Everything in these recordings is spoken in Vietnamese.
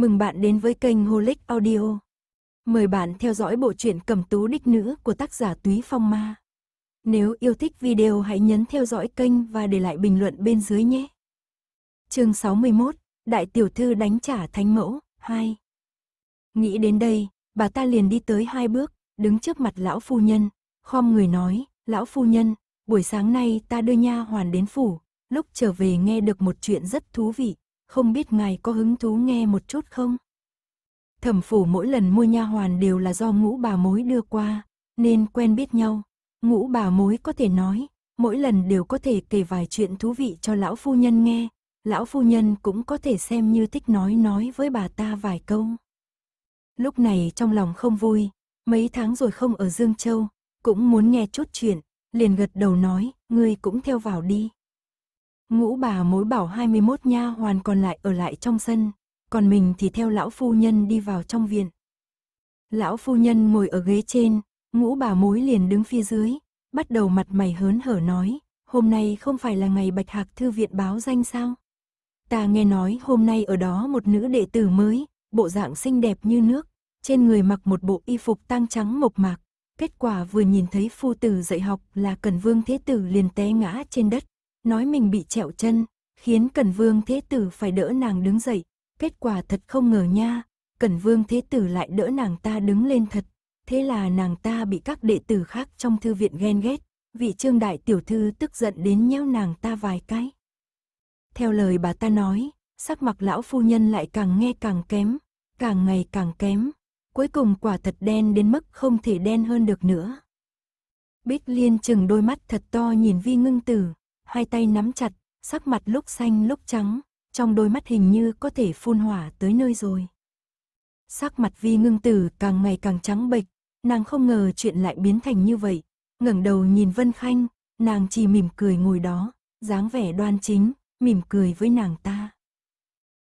Mừng bạn đến với kênh Holic Audio. Mời bạn theo dõi bộ truyện Cẩm Tú Đích Nữ của tác giả Túy Phong Ma. Nếu yêu thích video hãy nhấn theo dõi kênh và để lại bình luận bên dưới nhé. Chương 61, Đại tiểu thư đánh trả thánh mẫu 2. Nghĩ đến đây, bà ta liền đi tới hai bước, đứng trước mặt lão phu nhân, khom người nói, "Lão phu nhân, buổi sáng nay ta đưa nha hoàn đến phủ, lúc trở về nghe được một chuyện rất thú vị." không biết ngài có hứng thú nghe một chút không? Thẩm phủ mỗi lần mua nha hoàn đều là do ngũ bà mối đưa qua, nên quen biết nhau. Ngũ bà mối có thể nói, mỗi lần đều có thể kể vài chuyện thú vị cho lão phu nhân nghe. Lão phu nhân cũng có thể xem như thích nói nói với bà ta vài câu. Lúc này trong lòng không vui, mấy tháng rồi không ở Dương Châu, cũng muốn nghe chút chuyện, liền gật đầu nói, ngươi cũng theo vào đi. Ngũ bà mối bảo 21 nha hoàn còn lại ở lại trong sân, còn mình thì theo lão phu nhân đi vào trong viện. Lão phu nhân ngồi ở ghế trên, ngũ bà mối liền đứng phía dưới, bắt đầu mặt mày hớn hở nói, hôm nay không phải là ngày Bạch Hạc Thư viện báo danh sao? Ta nghe nói hôm nay ở đó một nữ đệ tử mới, bộ dạng xinh đẹp như nước, trên người mặc một bộ y phục tang trắng mộc mạc. Kết quả vừa nhìn thấy phu tử dạy học là Cần Vương Thế Tử liền té ngã trên đất nói mình bị trẹo chân, khiến Cẩn Vương Thế Tử phải đỡ nàng đứng dậy. Kết quả thật không ngờ nha, Cẩn Vương Thế Tử lại đỡ nàng ta đứng lên thật. Thế là nàng ta bị các đệ tử khác trong thư viện ghen ghét, vị trương đại tiểu thư tức giận đến nhéo nàng ta vài cái. Theo lời bà ta nói, sắc mặt lão phu nhân lại càng nghe càng kém, càng ngày càng kém, cuối cùng quả thật đen đến mức không thể đen hơn được nữa. Bích Liên chừng đôi mắt thật to nhìn Vi Ngưng Tử, hai tay nắm chặt, sắc mặt lúc xanh lúc trắng, trong đôi mắt hình như có thể phun hỏa tới nơi rồi. Sắc mặt vi ngưng tử càng ngày càng trắng bệch, nàng không ngờ chuyện lại biến thành như vậy. ngẩng đầu nhìn Vân Khanh, nàng chỉ mỉm cười ngồi đó, dáng vẻ đoan chính, mỉm cười với nàng ta.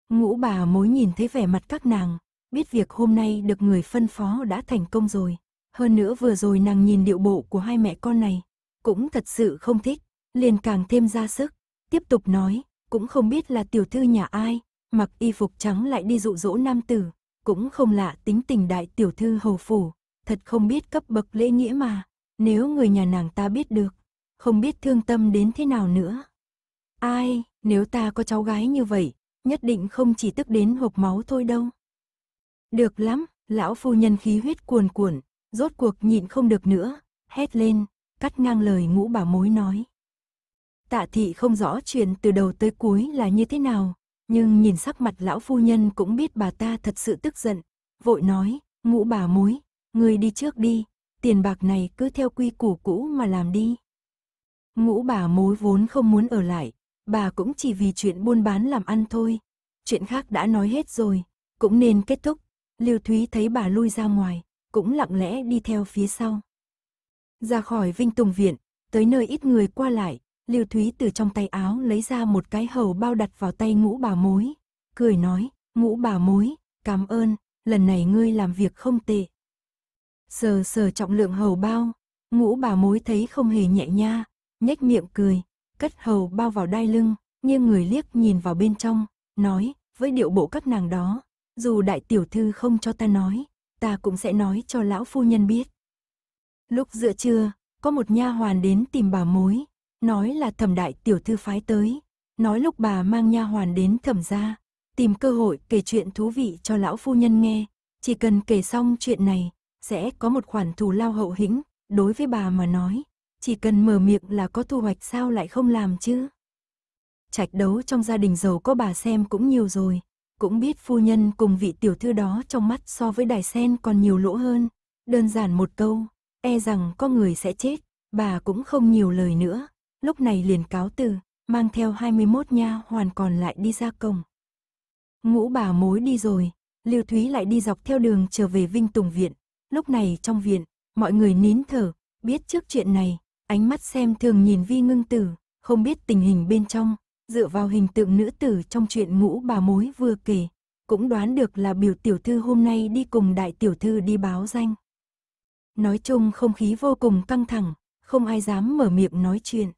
Ngũ bà mối nhìn thấy vẻ mặt các nàng, biết việc hôm nay được người phân phó đã thành công rồi. Hơn nữa vừa rồi nàng nhìn điệu bộ của hai mẹ con này, cũng thật sự không thích, liền càng thêm ra sức, tiếp tục nói, cũng không biết là tiểu thư nhà ai, mặc y phục trắng lại đi dụ dỗ nam tử, cũng không lạ tính tình đại tiểu thư hầu phủ, thật không biết cấp bậc lễ nghĩa mà, nếu người nhà nàng ta biết được, không biết thương tâm đến thế nào nữa. Ai, nếu ta có cháu gái như vậy, nhất định không chỉ tức đến hộp máu thôi đâu. Được lắm, lão phu nhân khí huyết cuồn cuộn, rốt cuộc nhịn không được nữa, hét lên, cắt ngang lời ngũ bảo mối nói. Tạ thị không rõ chuyện từ đầu tới cuối là như thế nào, nhưng nhìn sắc mặt lão phu nhân cũng biết bà ta thật sự tức giận, vội nói, ngũ bà mối, người đi trước đi, tiền bạc này cứ theo quy củ cũ mà làm đi. Ngũ bà mối vốn không muốn ở lại, bà cũng chỉ vì chuyện buôn bán làm ăn thôi, chuyện khác đã nói hết rồi, cũng nên kết thúc. Lưu Thúy thấy bà lui ra ngoài, cũng lặng lẽ đi theo phía sau. Ra khỏi Vinh Tùng Viện, tới nơi ít người qua lại, Lưu Thúy từ trong tay áo lấy ra một cái hầu bao đặt vào tay ngũ bà mối. Cười nói, ngũ bà mối, cảm ơn, lần này ngươi làm việc không tệ. Sờ sờ trọng lượng hầu bao, ngũ bà mối thấy không hề nhẹ nha, nhếch miệng cười, cất hầu bao vào đai lưng, nghiêng người liếc nhìn vào bên trong, nói, với điệu bộ các nàng đó, dù đại tiểu thư không cho ta nói, ta cũng sẽ nói cho lão phu nhân biết. Lúc giữa trưa, có một nha hoàn đến tìm bà mối, nói là thẩm đại tiểu thư phái tới, nói lúc bà mang nha hoàn đến thẩm gia, tìm cơ hội kể chuyện thú vị cho lão phu nhân nghe, chỉ cần kể xong chuyện này, sẽ có một khoản thù lao hậu hĩnh, đối với bà mà nói, chỉ cần mở miệng là có thu hoạch sao lại không làm chứ. Trạch đấu trong gia đình giàu có bà xem cũng nhiều rồi, cũng biết phu nhân cùng vị tiểu thư đó trong mắt so với đài sen còn nhiều lỗ hơn, đơn giản một câu, e rằng có người sẽ chết, bà cũng không nhiều lời nữa lúc này liền cáo từ, mang theo 21 nha hoàn còn lại đi ra cổng. Ngũ bà mối đi rồi, Lưu Thúy lại đi dọc theo đường trở về Vinh Tùng Viện. Lúc này trong viện, mọi người nín thở, biết trước chuyện này, ánh mắt xem thường nhìn Vi Ngưng Tử, không biết tình hình bên trong, dựa vào hình tượng nữ tử trong chuyện ngũ bà mối vừa kể, cũng đoán được là biểu tiểu thư hôm nay đi cùng đại tiểu thư đi báo danh. Nói chung không khí vô cùng căng thẳng, không ai dám mở miệng nói chuyện.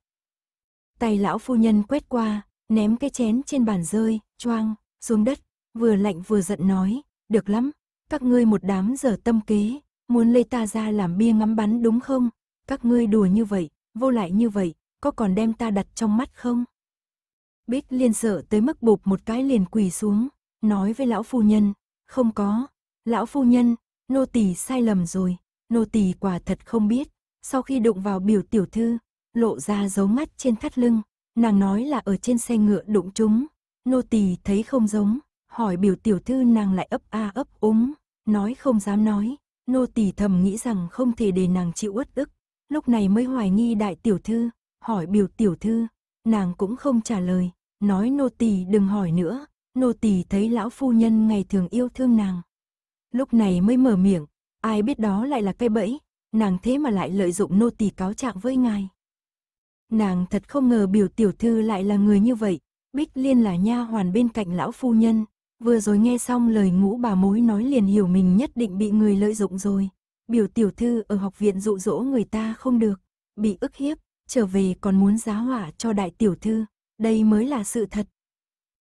Tay lão phu nhân quét qua, ném cái chén trên bàn rơi, choang, xuống đất, vừa lạnh vừa giận nói, được lắm, các ngươi một đám giờ tâm kế, muốn lấy ta ra làm bia ngắm bắn đúng không? Các ngươi đùa như vậy, vô lại như vậy, có còn đem ta đặt trong mắt không? Bích liên sợ tới mức bụp một cái liền quỳ xuống, nói với lão phu nhân, không có, lão phu nhân, nô tỳ sai lầm rồi, nô tỳ quả thật không biết, sau khi đụng vào biểu tiểu thư, lộ ra dấu mắt trên thắt lưng, nàng nói là ở trên xe ngựa đụng chúng. Nô tỳ thấy không giống, hỏi biểu tiểu thư nàng lại ấp a ấp úng, nói không dám nói, nô tỳ thầm nghĩ rằng không thể để nàng chịu uất ức, lúc này mới hoài nghi đại tiểu thư, hỏi biểu tiểu thư, nàng cũng không trả lời, nói nô tỳ đừng hỏi nữa, nô tỳ thấy lão phu nhân ngày thường yêu thương nàng. Lúc này mới mở miệng, ai biết đó lại là cái bẫy, nàng thế mà lại lợi dụng nô tỳ cáo trạng với ngài nàng thật không ngờ biểu tiểu thư lại là người như vậy, Bích Liên là nha hoàn bên cạnh lão phu nhân, vừa rồi nghe xong lời ngũ bà mối nói liền hiểu mình nhất định bị người lợi dụng rồi. Biểu tiểu thư ở học viện dụ dỗ người ta không được, bị ức hiếp, trở về còn muốn giá hỏa cho đại tiểu thư, đây mới là sự thật.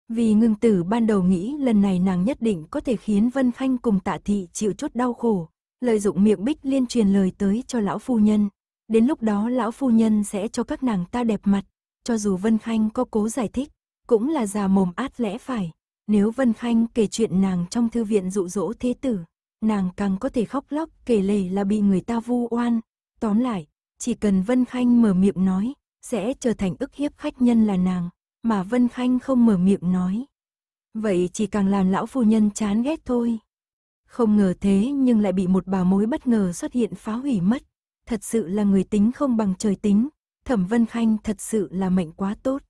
Vì ngưng tử ban đầu nghĩ lần này nàng nhất định có thể khiến Vân Khanh cùng tạ thị chịu chút đau khổ, lợi dụng miệng Bích Liên truyền lời tới cho lão phu nhân, Đến lúc đó lão phu nhân sẽ cho các nàng ta đẹp mặt, cho dù Vân Khanh có cố giải thích, cũng là già mồm át lẽ phải. Nếu Vân Khanh kể chuyện nàng trong thư viện dụ dỗ thế tử, nàng càng có thể khóc lóc kể lể là bị người ta vu oan. Tóm lại, chỉ cần Vân Khanh mở miệng nói, sẽ trở thành ức hiếp khách nhân là nàng, mà Vân Khanh không mở miệng nói. Vậy chỉ càng làm lão phu nhân chán ghét thôi. Không ngờ thế nhưng lại bị một bà mối bất ngờ xuất hiện phá hủy mất thật sự là người tính không bằng trời tính, Thẩm Vân Khanh thật sự là mệnh quá tốt.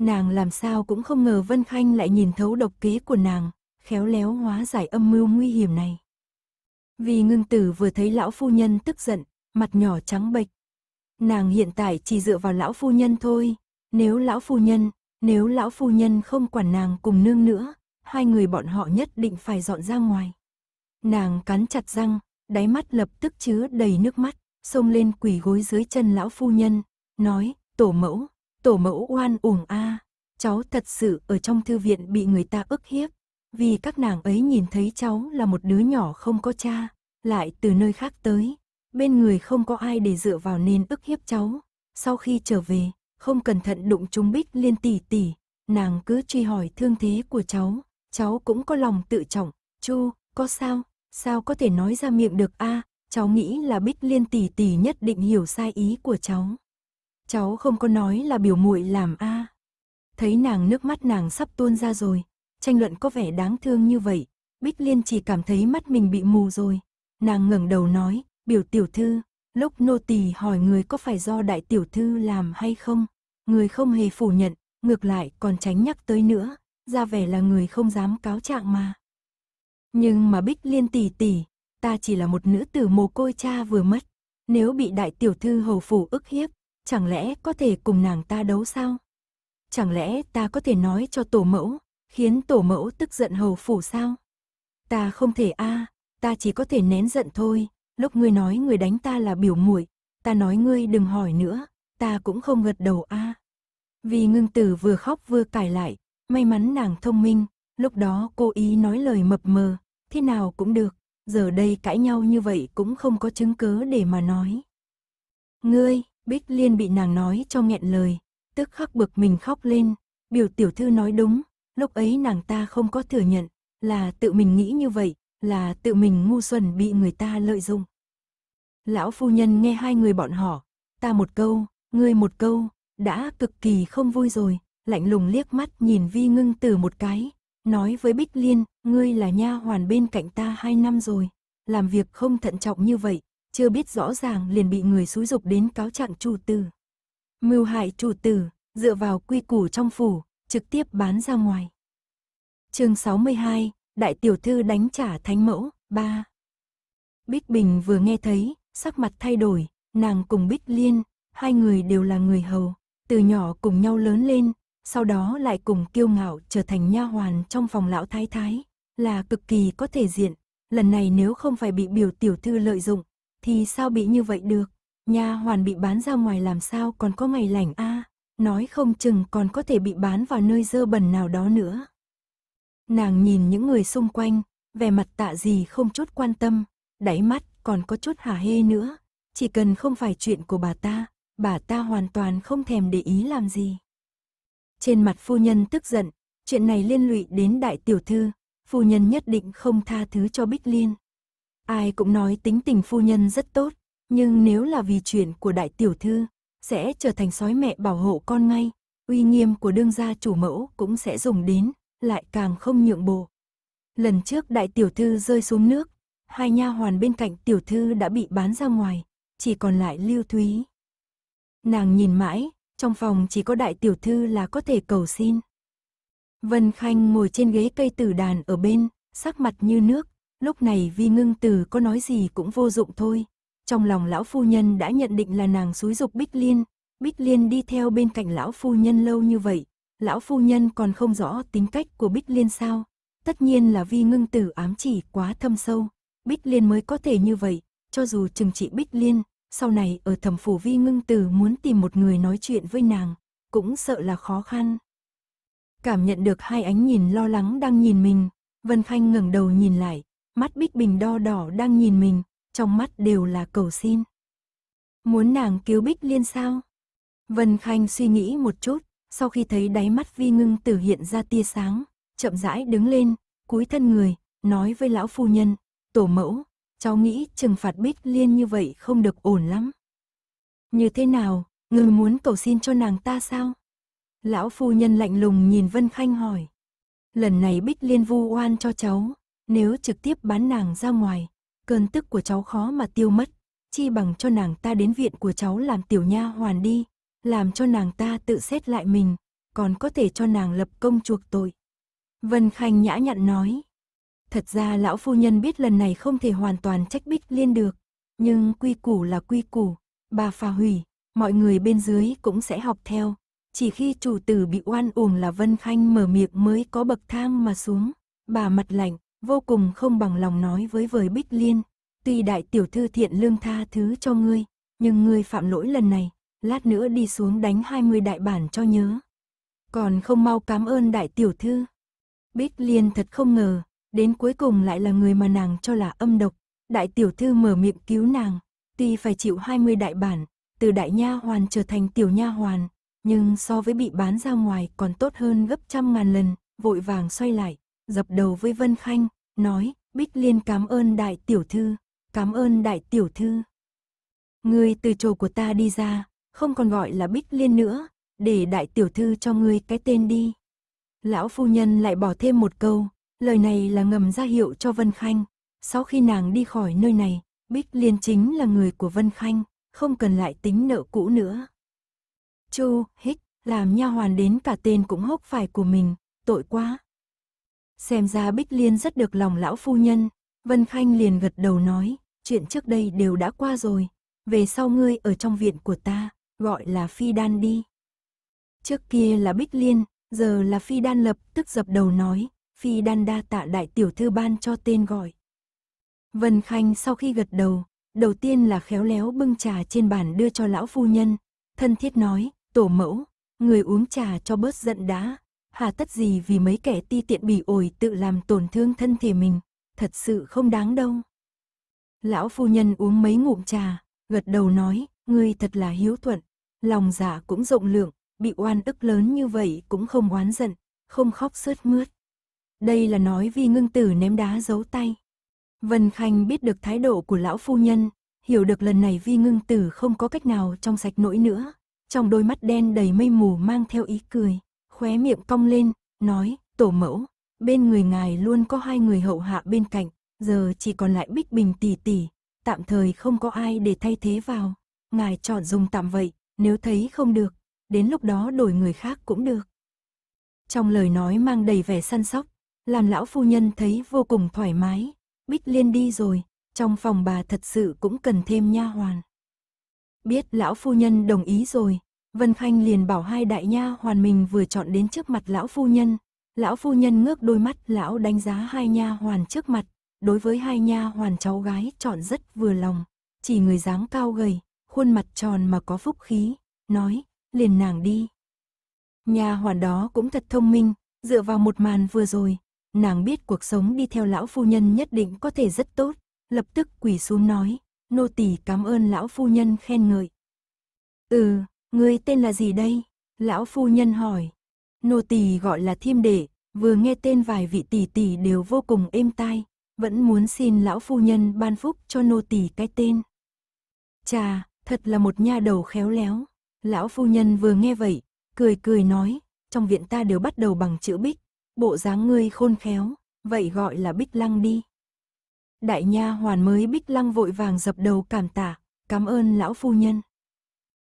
Nàng làm sao cũng không ngờ Vân Khanh lại nhìn thấu độc kế của nàng, khéo léo hóa giải âm mưu nguy hiểm này. Vì ngưng tử vừa thấy lão phu nhân tức giận, mặt nhỏ trắng bệch. Nàng hiện tại chỉ dựa vào lão phu nhân thôi, nếu lão phu nhân, nếu lão phu nhân không quản nàng cùng nương nữa, hai người bọn họ nhất định phải dọn ra ngoài. Nàng cắn chặt răng, đáy mắt lập tức chứa đầy nước mắt xông lên quỳ gối dưới chân lão phu nhân, nói, tổ mẫu, tổ mẫu oan uổng a cháu thật sự ở trong thư viện bị người ta ức hiếp, vì các nàng ấy nhìn thấy cháu là một đứa nhỏ không có cha, lại từ nơi khác tới, bên người không có ai để dựa vào nên ức hiếp cháu. Sau khi trở về, không cẩn thận đụng trúng bích liên tỷ tỷ, nàng cứ truy hỏi thương thế của cháu, cháu cũng có lòng tự trọng, chu, có sao, sao có thể nói ra miệng được a Cháu nghĩ là Bích Liên tỷ tỷ nhất định hiểu sai ý của cháu. Cháu không có nói là biểu muội làm a. À. Thấy nàng nước mắt nàng sắp tuôn ra rồi, tranh luận có vẻ đáng thương như vậy, Bích Liên chỉ cảm thấy mắt mình bị mù rồi. Nàng ngẩng đầu nói, "Biểu tiểu thư, lúc nô tỳ hỏi người có phải do đại tiểu thư làm hay không, người không hề phủ nhận, ngược lại còn tránh nhắc tới nữa, ra vẻ là người không dám cáo trạng mà." Nhưng mà Bích Liên tỷ tỷ, ta chỉ là một nữ tử mồ côi cha vừa mất, nếu bị đại tiểu thư hầu phủ ức hiếp, chẳng lẽ có thể cùng nàng ta đấu sao? Chẳng lẽ ta có thể nói cho tổ mẫu, khiến tổ mẫu tức giận hầu phủ sao? Ta không thể a, à, ta chỉ có thể nén giận thôi, lúc ngươi nói người đánh ta là biểu muội, ta nói ngươi đừng hỏi nữa, ta cũng không gật đầu a. À. Vì ngưng tử vừa khóc vừa cải lại, may mắn nàng thông minh, lúc đó cô ý nói lời mập mờ, thế nào cũng được, giờ đây cãi nhau như vậy cũng không có chứng cứ để mà nói. Ngươi, Bích Liên bị nàng nói cho nghẹn lời, tức khắc bực mình khóc lên, biểu tiểu thư nói đúng, lúc ấy nàng ta không có thừa nhận, là tự mình nghĩ như vậy, là tự mình ngu xuẩn bị người ta lợi dụng. Lão phu nhân nghe hai người bọn họ, ta một câu, ngươi một câu, đã cực kỳ không vui rồi, lạnh lùng liếc mắt nhìn vi ngưng từ một cái, nói với Bích Liên, ngươi là nha hoàn bên cạnh ta hai năm rồi, làm việc không thận trọng như vậy, chưa biết rõ ràng liền bị người xúi dục đến cáo trạng chủ tử. Mưu hại chủ tử, dựa vào quy củ trong phủ, trực tiếp bán ra ngoài. chương 62, Đại tiểu thư đánh trả thánh mẫu, 3. Bích Bình vừa nghe thấy, sắc mặt thay đổi, nàng cùng Bích Liên, hai người đều là người hầu, từ nhỏ cùng nhau lớn lên, sau đó lại cùng kiêu ngạo trở thành nha hoàn trong phòng lão thái thái, là cực kỳ có thể diện, lần này nếu không phải bị biểu tiểu thư lợi dụng, thì sao bị như vậy được, nha hoàn bị bán ra ngoài làm sao còn có ngày lành a nói không chừng còn có thể bị bán vào nơi dơ bẩn nào đó nữa. Nàng nhìn những người xung quanh, vẻ mặt tạ gì không chút quan tâm, đáy mắt còn có chút hả hê nữa, chỉ cần không phải chuyện của bà ta, bà ta hoàn toàn không thèm để ý làm gì. Trên mặt phu nhân tức giận, chuyện này liên lụy đến đại tiểu thư, phu nhân nhất định không tha thứ cho Bích Liên. Ai cũng nói tính tình phu nhân rất tốt, nhưng nếu là vì chuyện của đại tiểu thư, sẽ trở thành sói mẹ bảo hộ con ngay, uy nghiêm của đương gia chủ mẫu cũng sẽ dùng đến, lại càng không nhượng bộ. Lần trước đại tiểu thư rơi xuống nước, hai nha hoàn bên cạnh tiểu thư đã bị bán ra ngoài, chỉ còn lại Lưu Thúy. Nàng nhìn mãi, trong phòng chỉ có đại tiểu thư là có thể cầu xin. Vân Khanh ngồi trên ghế cây tử đàn ở bên, sắc mặt như nước, lúc này vi ngưng tử có nói gì cũng vô dụng thôi. Trong lòng lão phu nhân đã nhận định là nàng xúi dục Bích Liên, Bích Liên đi theo bên cạnh lão phu nhân lâu như vậy, lão phu nhân còn không rõ tính cách của Bích Liên sao. Tất nhiên là vi ngưng tử ám chỉ quá thâm sâu, Bích Liên mới có thể như vậy, cho dù chừng trị Bích Liên, sau này ở thẩm phủ vi ngưng từ muốn tìm một người nói chuyện với nàng, cũng sợ là khó khăn. Cảm nhận được hai ánh nhìn lo lắng đang nhìn mình, Vân Khanh ngẩng đầu nhìn lại, mắt bích bình đo đỏ đang nhìn mình, trong mắt đều là cầu xin. Muốn nàng cứu bích liên sao? Vân Khanh suy nghĩ một chút, sau khi thấy đáy mắt vi ngưng từ hiện ra tia sáng, chậm rãi đứng lên, cúi thân người, nói với lão phu nhân, tổ mẫu, cháu nghĩ trừng phạt Bích Liên như vậy không được ổn lắm. Như thế nào, người muốn cầu xin cho nàng ta sao? Lão phu nhân lạnh lùng nhìn Vân Khanh hỏi. Lần này Bích Liên vu oan cho cháu, nếu trực tiếp bán nàng ra ngoài, cơn tức của cháu khó mà tiêu mất, chi bằng cho nàng ta đến viện của cháu làm tiểu nha hoàn đi, làm cho nàng ta tự xét lại mình, còn có thể cho nàng lập công chuộc tội. Vân Khanh nhã nhặn nói, Thật ra lão phu nhân biết lần này không thể hoàn toàn trách bích liên được, nhưng quy củ là quy củ, bà phà hủy, mọi người bên dưới cũng sẽ học theo. Chỉ khi chủ tử bị oan uổng là Vân Khanh mở miệng mới có bậc thang mà xuống. Bà mặt lạnh, vô cùng không bằng lòng nói với vời Bích Liên. Tuy đại tiểu thư thiện lương tha thứ cho ngươi, nhưng ngươi phạm lỗi lần này, lát nữa đi xuống đánh 20 đại bản cho nhớ. Còn không mau cảm ơn đại tiểu thư. Bích Liên thật không ngờ, đến cuối cùng lại là người mà nàng cho là âm độc, đại tiểu thư mở miệng cứu nàng, tuy phải chịu 20 đại bản, từ đại nha hoàn trở thành tiểu nha hoàn, nhưng so với bị bán ra ngoài còn tốt hơn gấp trăm ngàn lần, vội vàng xoay lại, dập đầu với Vân Khanh, nói, Bích Liên cảm ơn đại tiểu thư, cảm ơn đại tiểu thư. người từ chỗ của ta đi ra, không còn gọi là Bích Liên nữa, để đại tiểu thư cho ngươi cái tên đi. Lão phu nhân lại bỏ thêm một câu, Lời này là ngầm ra hiệu cho Vân Khanh. Sau khi nàng đi khỏi nơi này, Bích Liên chính là người của Vân Khanh, không cần lại tính nợ cũ nữa. Chu, hích, làm nha hoàn đến cả tên cũng hốc phải của mình, tội quá. Xem ra Bích Liên rất được lòng lão phu nhân, Vân Khanh liền gật đầu nói, chuyện trước đây đều đã qua rồi, về sau ngươi ở trong viện của ta, gọi là phi đan đi. Trước kia là Bích Liên, giờ là phi đan lập tức dập đầu nói, Phi đan đa tạ đại tiểu thư ban cho tên gọi. Vân Khanh sau khi gật đầu, đầu tiên là khéo léo bưng trà trên bàn đưa cho lão phu nhân, thân thiết nói, tổ mẫu, người uống trà cho bớt giận đã, hà tất gì vì mấy kẻ ti tiện bỉ ổi tự làm tổn thương thân thể mình, thật sự không đáng đâu. Lão phu nhân uống mấy ngụm trà, gật đầu nói, ngươi thật là hiếu thuận, lòng dạ cũng rộng lượng, bị oan ức lớn như vậy cũng không oán giận, không khóc sướt mướt. Đây là nói vì ngưng tử ném đá giấu tay. Vân Khanh biết được thái độ của lão phu nhân, hiểu được lần này vi ngưng tử không có cách nào trong sạch nỗi nữa. Trong đôi mắt đen đầy mây mù mang theo ý cười, khóe miệng cong lên, nói, tổ mẫu, bên người ngài luôn có hai người hậu hạ bên cạnh, giờ chỉ còn lại bích bình tỷ tỷ, tạm thời không có ai để thay thế vào. Ngài chọn dùng tạm vậy, nếu thấy không được, đến lúc đó đổi người khác cũng được. Trong lời nói mang đầy vẻ săn sóc, làm lão phu nhân thấy vô cùng thoải mái. Bích Liên đi rồi, trong phòng bà thật sự cũng cần thêm nha hoàn. Biết lão phu nhân đồng ý rồi, Vân Khanh liền bảo hai đại nha hoàn mình vừa chọn đến trước mặt lão phu nhân. Lão phu nhân ngước đôi mắt lão đánh giá hai nha hoàn trước mặt, đối với hai nha hoàn cháu gái chọn rất vừa lòng, chỉ người dáng cao gầy, khuôn mặt tròn mà có phúc khí, nói, liền nàng đi. Nha hoàn đó cũng thật thông minh, dựa vào một màn vừa rồi, nàng biết cuộc sống đi theo lão phu nhân nhất định có thể rất tốt, lập tức quỳ xuống nói, nô tỳ cảm ơn lão phu nhân khen ngợi. Ừ, người tên là gì đây? Lão phu nhân hỏi. Nô tỳ gọi là thiêm đệ, vừa nghe tên vài vị tỷ tỷ đều vô cùng êm tai, vẫn muốn xin lão phu nhân ban phúc cho nô tỳ cái tên. Chà, thật là một nha đầu khéo léo. Lão phu nhân vừa nghe vậy, cười cười nói, trong viện ta đều bắt đầu bằng chữ bích, bộ dáng ngươi khôn khéo, vậy gọi là bích lăng đi. Đại nha hoàn mới bích lăng vội vàng dập đầu cảm tạ, cảm ơn lão phu nhân.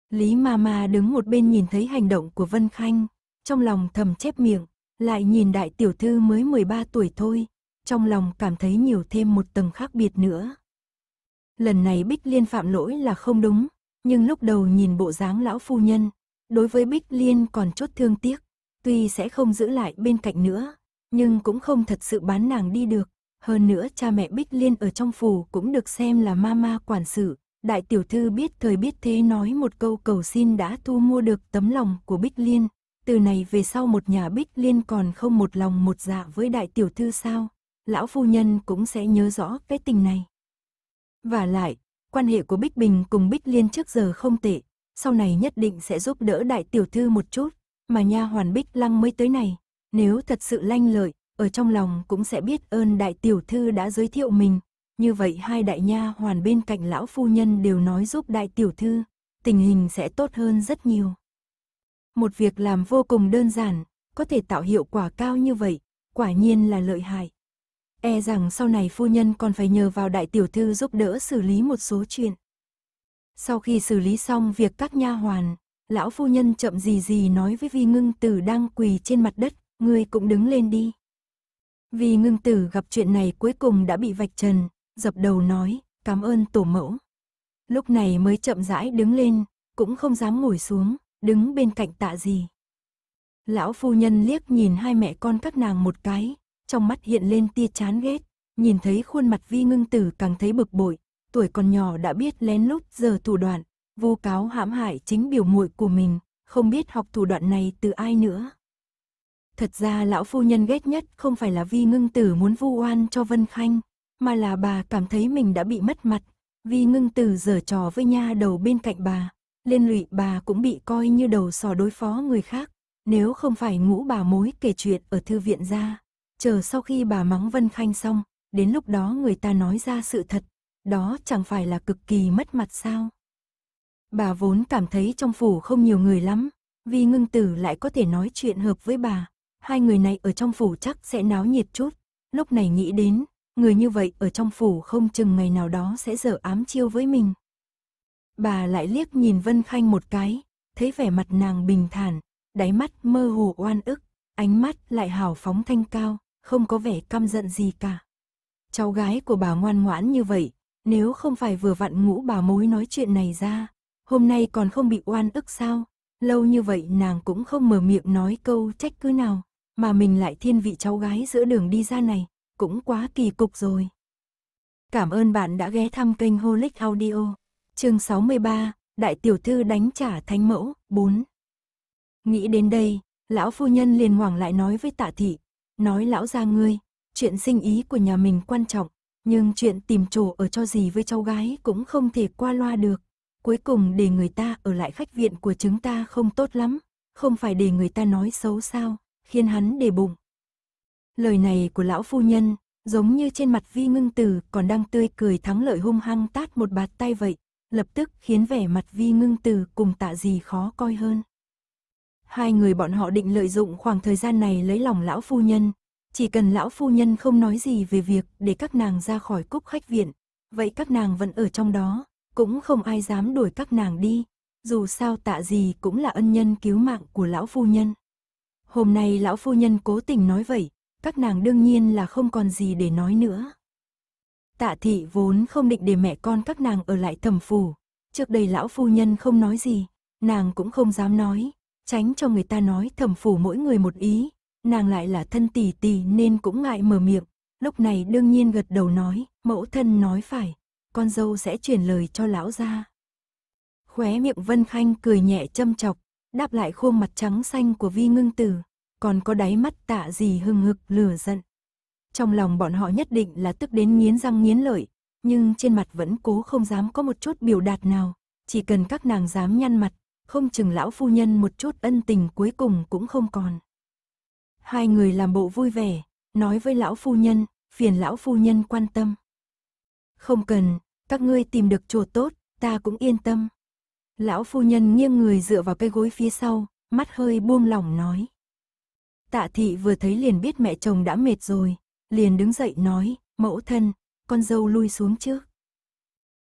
Lý ma ma đứng một bên nhìn thấy hành động của Vân Khanh, trong lòng thầm chép miệng, lại nhìn đại tiểu thư mới 13 tuổi thôi, trong lòng cảm thấy nhiều thêm một tầng khác biệt nữa. Lần này Bích Liên phạm lỗi là không đúng, nhưng lúc đầu nhìn bộ dáng lão phu nhân, đối với Bích Liên còn chốt thương tiếc tuy sẽ không giữ lại bên cạnh nữa, nhưng cũng không thật sự bán nàng đi được. Hơn nữa cha mẹ Bích Liên ở trong phủ cũng được xem là mama quản sự. Đại tiểu thư biết thời biết thế nói một câu cầu xin đã thu mua được tấm lòng của Bích Liên. Từ này về sau một nhà Bích Liên còn không một lòng một dạ với đại tiểu thư sao. Lão phu nhân cũng sẽ nhớ rõ cái tình này. Và lại, quan hệ của Bích Bình cùng Bích Liên trước giờ không tệ. Sau này nhất định sẽ giúp đỡ đại tiểu thư một chút mà nha hoàn Bích Lăng mới tới này, nếu thật sự lanh lợi, ở trong lòng cũng sẽ biết ơn đại tiểu thư đã giới thiệu mình. Như vậy hai đại nha hoàn bên cạnh lão phu nhân đều nói giúp đại tiểu thư, tình hình sẽ tốt hơn rất nhiều. Một việc làm vô cùng đơn giản, có thể tạo hiệu quả cao như vậy, quả nhiên là lợi hại. E rằng sau này phu nhân còn phải nhờ vào đại tiểu thư giúp đỡ xử lý một số chuyện. Sau khi xử lý xong việc các nha hoàn, Lão phu nhân chậm gì gì nói với Vi Ngưng Tử đang quỳ trên mặt đất, ngươi cũng đứng lên đi. Vi Ngưng Tử gặp chuyện này cuối cùng đã bị vạch trần, dập đầu nói, cảm ơn tổ mẫu. Lúc này mới chậm rãi đứng lên, cũng không dám ngồi xuống, đứng bên cạnh tạ gì. Lão phu nhân liếc nhìn hai mẹ con các nàng một cái, trong mắt hiện lên tia chán ghét, nhìn thấy khuôn mặt vi ngưng tử càng thấy bực bội, tuổi còn nhỏ đã biết lén lút giờ thủ đoạn, vu cáo hãm hại chính biểu muội của mình, không biết học thủ đoạn này từ ai nữa. Thật ra lão phu nhân ghét nhất không phải là Vi Ngưng Tử muốn vu oan cho Vân Khanh, mà là bà cảm thấy mình đã bị mất mặt, Vi Ngưng Tử giở trò với nha đầu bên cạnh bà, liên lụy bà cũng bị coi như đầu sò đối phó người khác, nếu không phải ngũ bà mối kể chuyện ở thư viện ra, chờ sau khi bà mắng Vân Khanh xong, đến lúc đó người ta nói ra sự thật, đó chẳng phải là cực kỳ mất mặt sao? Bà vốn cảm thấy trong phủ không nhiều người lắm, vì ngưng tử lại có thể nói chuyện hợp với bà. Hai người này ở trong phủ chắc sẽ náo nhiệt chút. Lúc này nghĩ đến, người như vậy ở trong phủ không chừng ngày nào đó sẽ dở ám chiêu với mình. Bà lại liếc nhìn Vân Khanh một cái, thấy vẻ mặt nàng bình thản, đáy mắt mơ hồ oan ức, ánh mắt lại hào phóng thanh cao, không có vẻ căm giận gì cả. Cháu gái của bà ngoan ngoãn như vậy, nếu không phải vừa vặn ngũ bà mối nói chuyện này ra, hôm nay còn không bị oan ức sao? Lâu như vậy nàng cũng không mở miệng nói câu trách cứ nào, mà mình lại thiên vị cháu gái giữa đường đi ra này, cũng quá kỳ cục rồi. Cảm ơn bạn đã ghé thăm kênh Holic Audio. Chương 63, Đại tiểu thư đánh trả thánh mẫu 4. Nghĩ đến đây, lão phu nhân liền hoảng lại nói với Tạ thị, nói lão gia ngươi, chuyện sinh ý của nhà mình quan trọng, nhưng chuyện tìm chỗ ở cho gì với cháu gái cũng không thể qua loa được cuối cùng để người ta ở lại khách viện của chúng ta không tốt lắm, không phải để người ta nói xấu sao, khiến hắn để bụng. Lời này của lão phu nhân, giống như trên mặt vi ngưng tử còn đang tươi cười thắng lợi hung hăng tát một bạt tay vậy, lập tức khiến vẻ mặt vi ngưng tử cùng tạ gì khó coi hơn. Hai người bọn họ định lợi dụng khoảng thời gian này lấy lòng lão phu nhân, chỉ cần lão phu nhân không nói gì về việc để các nàng ra khỏi cúc khách viện, vậy các nàng vẫn ở trong đó, cũng không ai dám đuổi các nàng đi, dù sao tạ gì cũng là ân nhân cứu mạng của lão phu nhân. Hôm nay lão phu nhân cố tình nói vậy, các nàng đương nhiên là không còn gì để nói nữa. Tạ thị vốn không định để mẹ con các nàng ở lại thầm phủ, trước đây lão phu nhân không nói gì, nàng cũng không dám nói, tránh cho người ta nói thầm phủ mỗi người một ý, nàng lại là thân tỷ tỷ nên cũng ngại mở miệng, lúc này đương nhiên gật đầu nói, mẫu thân nói phải con dâu sẽ truyền lời cho lão ra. Khóe miệng Vân Khanh cười nhẹ châm chọc, đáp lại khuôn mặt trắng xanh của Vi Ngưng Tử, còn có đáy mắt tạ gì hừng hực lửa giận. Trong lòng bọn họ nhất định là tức đến nghiến răng nghiến lợi, nhưng trên mặt vẫn cố không dám có một chút biểu đạt nào, chỉ cần các nàng dám nhăn mặt, không chừng lão phu nhân một chút ân tình cuối cùng cũng không còn. Hai người làm bộ vui vẻ, nói với lão phu nhân, phiền lão phu nhân quan tâm. Không cần, các ngươi tìm được chùa tốt, ta cũng yên tâm. Lão phu nhân nghiêng người dựa vào cây gối phía sau, mắt hơi buông lỏng nói. Tạ thị vừa thấy liền biết mẹ chồng đã mệt rồi, liền đứng dậy nói, mẫu thân, con dâu lui xuống trước.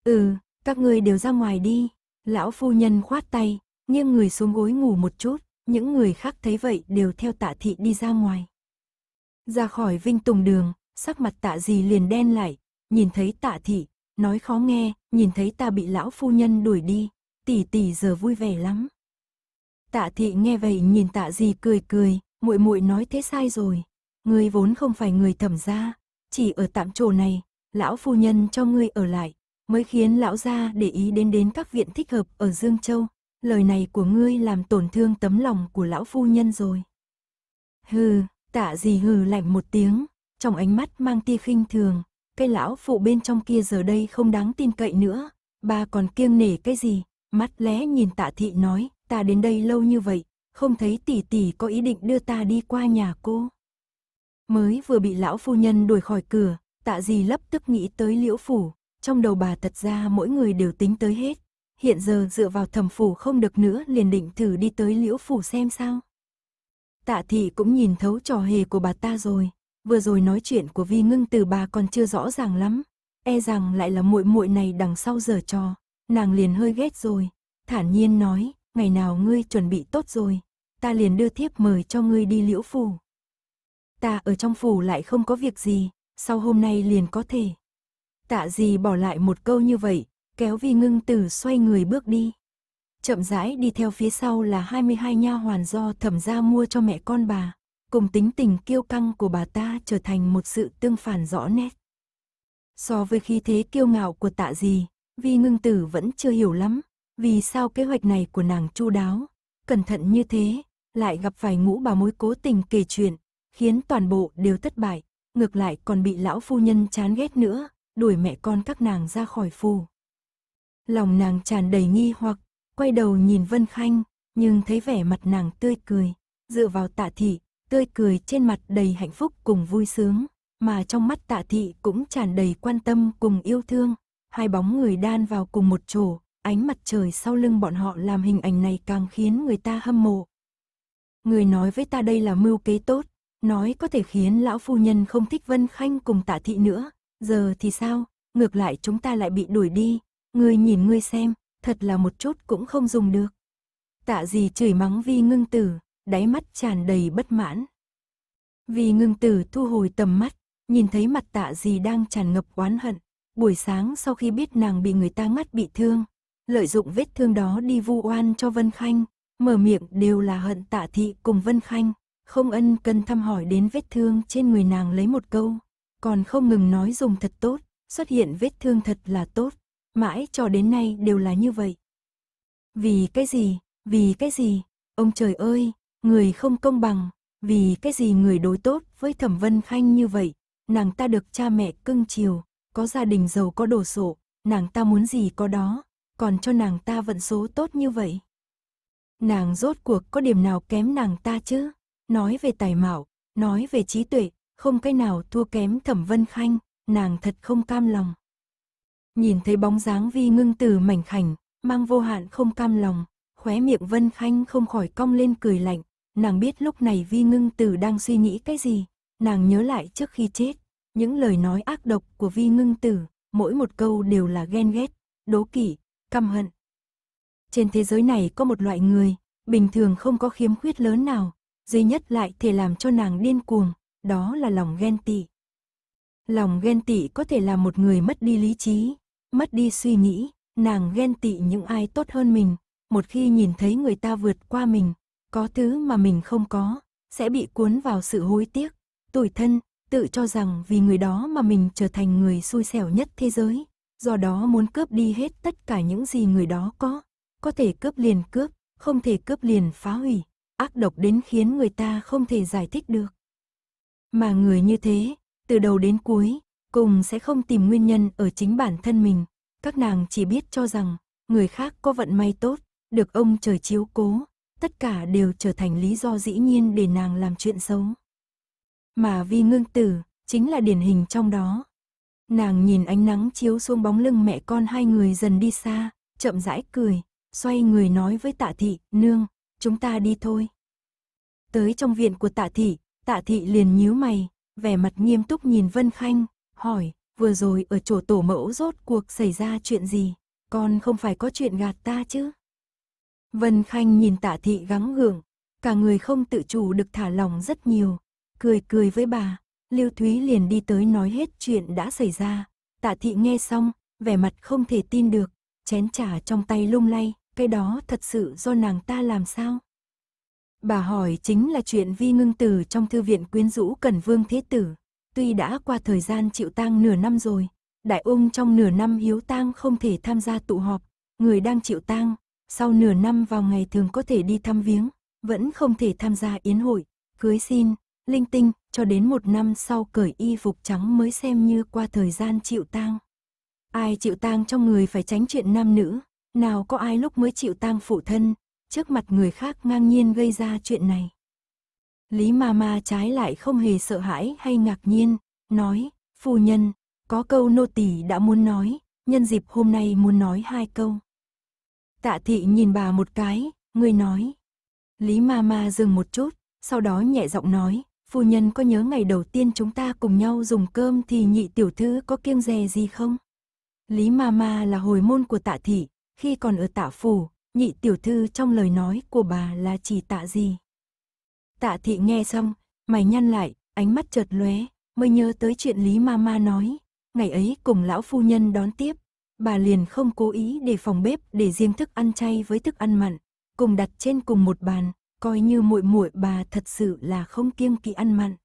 Ừ, các ngươi đều ra ngoài đi. Lão phu nhân khoát tay, nghiêng người xuống gối ngủ một chút, những người khác thấy vậy đều theo tạ thị đi ra ngoài. Ra khỏi vinh tùng đường, sắc mặt tạ gì liền đen lại, nhìn thấy tạ thị, nói khó nghe, nhìn thấy ta bị lão phu nhân đuổi đi, tỷ tỷ giờ vui vẻ lắm. Tạ thị nghe vậy nhìn tạ gì cười cười, muội muội nói thế sai rồi, ngươi vốn không phải người thẩm gia, chỉ ở tạm chỗ này, lão phu nhân cho ngươi ở lại, mới khiến lão gia để ý đến đến các viện thích hợp ở Dương Châu, lời này của ngươi làm tổn thương tấm lòng của lão phu nhân rồi. Hừ, tạ gì hừ lạnh một tiếng, trong ánh mắt mang tia khinh thường, cái lão phụ bên trong kia giờ đây không đáng tin cậy nữa, bà còn kiêng nể cái gì, mắt lé nhìn tạ thị nói, ta đến đây lâu như vậy, không thấy tỷ tỷ có ý định đưa ta đi qua nhà cô. Mới vừa bị lão phu nhân đuổi khỏi cửa, tạ gì lấp tức nghĩ tới liễu phủ, trong đầu bà thật ra mỗi người đều tính tới hết, hiện giờ dựa vào thẩm phủ không được nữa liền định thử đi tới liễu phủ xem sao. Tạ thị cũng nhìn thấu trò hề của bà ta rồi, Vừa rồi nói chuyện của Vi Ngưng từ bà còn chưa rõ ràng lắm, e rằng lại là muội muội này đằng sau giờ trò, nàng liền hơi ghét rồi, thản nhiên nói, ngày nào ngươi chuẩn bị tốt rồi, ta liền đưa thiếp mời cho ngươi đi liễu phủ. Ta ở trong phủ lại không có việc gì, sau hôm nay liền có thể. Tạ gì bỏ lại một câu như vậy, kéo Vi Ngưng Tử xoay người bước đi. Chậm rãi đi theo phía sau là 22 nha hoàn do thẩm gia mua cho mẹ con bà cùng tính tình kiêu căng của bà ta trở thành một sự tương phản rõ nét. So với khí thế kiêu ngạo của tạ gì, vì ngưng tử vẫn chưa hiểu lắm, vì sao kế hoạch này của nàng chu đáo, cẩn thận như thế, lại gặp phải ngũ bà mối cố tình kể chuyện, khiến toàn bộ đều thất bại, ngược lại còn bị lão phu nhân chán ghét nữa, đuổi mẹ con các nàng ra khỏi phù. Lòng nàng tràn đầy nghi hoặc, quay đầu nhìn Vân Khanh, nhưng thấy vẻ mặt nàng tươi cười, dựa vào tạ thị, tươi cười trên mặt đầy hạnh phúc cùng vui sướng, mà trong mắt tạ thị cũng tràn đầy quan tâm cùng yêu thương. Hai bóng người đan vào cùng một chỗ, ánh mặt trời sau lưng bọn họ làm hình ảnh này càng khiến người ta hâm mộ. Người nói với ta đây là mưu kế tốt, nói có thể khiến lão phu nhân không thích Vân Khanh cùng tạ thị nữa, giờ thì sao, ngược lại chúng ta lại bị đuổi đi, người nhìn ngươi xem, thật là một chút cũng không dùng được. Tạ gì chửi mắng vi ngưng tử, đáy mắt tràn đầy bất mãn. Vì ngưng tử thu hồi tầm mắt, nhìn thấy mặt tạ gì đang tràn ngập oán hận. Buổi sáng sau khi biết nàng bị người ta ngắt bị thương, lợi dụng vết thương đó đi vu oan cho Vân Khanh, mở miệng đều là hận tạ thị cùng Vân Khanh, không ân cần thăm hỏi đến vết thương trên người nàng lấy một câu, còn không ngừng nói dùng thật tốt, xuất hiện vết thương thật là tốt, mãi cho đến nay đều là như vậy. Vì cái gì, vì cái gì, ông trời ơi, Người không công bằng, vì cái gì người đối tốt với Thẩm Vân Khanh như vậy, nàng ta được cha mẹ cưng chiều, có gia đình giàu có đồ sộ, nàng ta muốn gì có đó, còn cho nàng ta vận số tốt như vậy. Nàng rốt cuộc có điểm nào kém nàng ta chứ? Nói về tài mạo, nói về trí tuệ, không cái nào thua kém Thẩm Vân Khanh, nàng thật không cam lòng. Nhìn thấy bóng dáng vi ngưng từ mảnh khảnh, mang vô hạn không cam lòng, khóe miệng Vân Khanh không khỏi cong lên cười lạnh, nàng biết lúc này Vi Ngưng Tử đang suy nghĩ cái gì, nàng nhớ lại trước khi chết, những lời nói ác độc của Vi Ngưng Tử, mỗi một câu đều là ghen ghét, đố kỵ, căm hận. Trên thế giới này có một loại người, bình thường không có khiếm khuyết lớn nào, duy nhất lại thể làm cho nàng điên cuồng, đó là lòng ghen tị. Lòng ghen tị có thể làm một người mất đi lý trí, mất đi suy nghĩ, nàng ghen tị những ai tốt hơn mình, một khi nhìn thấy người ta vượt qua mình, có thứ mà mình không có, sẽ bị cuốn vào sự hối tiếc, tủi thân, tự cho rằng vì người đó mà mình trở thành người xui xẻo nhất thế giới, do đó muốn cướp đi hết tất cả những gì người đó có, có thể cướp liền cướp, không thể cướp liền phá hủy, ác độc đến khiến người ta không thể giải thích được. Mà người như thế, từ đầu đến cuối, cùng sẽ không tìm nguyên nhân ở chính bản thân mình, các nàng chỉ biết cho rằng người khác có vận may tốt, được ông trời chiếu cố, tất cả đều trở thành lý do dĩ nhiên để nàng làm chuyện xấu. Mà vi ngưng tử, chính là điển hình trong đó. Nàng nhìn ánh nắng chiếu xuống bóng lưng mẹ con hai người dần đi xa, chậm rãi cười, xoay người nói với tạ thị, nương, chúng ta đi thôi. Tới trong viện của tạ thị, tạ thị liền nhíu mày, vẻ mặt nghiêm túc nhìn Vân Khanh, hỏi, vừa rồi ở chỗ tổ mẫu rốt cuộc xảy ra chuyện gì, con không phải có chuyện gạt ta chứ? Vân Khanh nhìn tạ thị gắng gượng, cả người không tự chủ được thả lòng rất nhiều, cười cười với bà, Lưu Thúy liền đi tới nói hết chuyện đã xảy ra. Tạ thị nghe xong, vẻ mặt không thể tin được, chén trà trong tay lung lay, cái đó thật sự do nàng ta làm sao? Bà hỏi chính là chuyện vi ngưng tử trong thư viện quyến rũ Cần Vương Thế Tử. Tuy đã qua thời gian chịu tang nửa năm rồi, đại ung trong nửa năm hiếu tang không thể tham gia tụ họp, người đang chịu tang sau nửa năm vào ngày thường có thể đi thăm viếng, vẫn không thể tham gia yến hội, cưới xin, linh tinh, cho đến một năm sau cởi y phục trắng mới xem như qua thời gian chịu tang. Ai chịu tang trong người phải tránh chuyện nam nữ, nào có ai lúc mới chịu tang phụ thân, trước mặt người khác ngang nhiên gây ra chuyện này. Lý Mama trái lại không hề sợ hãi hay ngạc nhiên, nói, phu nhân, có câu nô tỳ đã muốn nói, nhân dịp hôm nay muốn nói hai câu. Tạ thị nhìn bà một cái, ngươi nói. Lý ma ma dừng một chút, sau đó nhẹ giọng nói, phu nhân có nhớ ngày đầu tiên chúng ta cùng nhau dùng cơm thì nhị tiểu thư có kiêng dè gì không? Lý ma ma là hồi môn của tạ thị, khi còn ở tạ phủ, nhị tiểu thư trong lời nói của bà là chỉ tạ gì? Tạ thị nghe xong, mày nhăn lại, ánh mắt chợt lóe, mới nhớ tới chuyện Lý ma ma nói, ngày ấy cùng lão phu nhân đón tiếp, bà liền không cố ý để phòng bếp để riêng thức ăn chay với thức ăn mặn, cùng đặt trên cùng một bàn, coi như muội muội bà thật sự là không kiêng kỵ ăn mặn.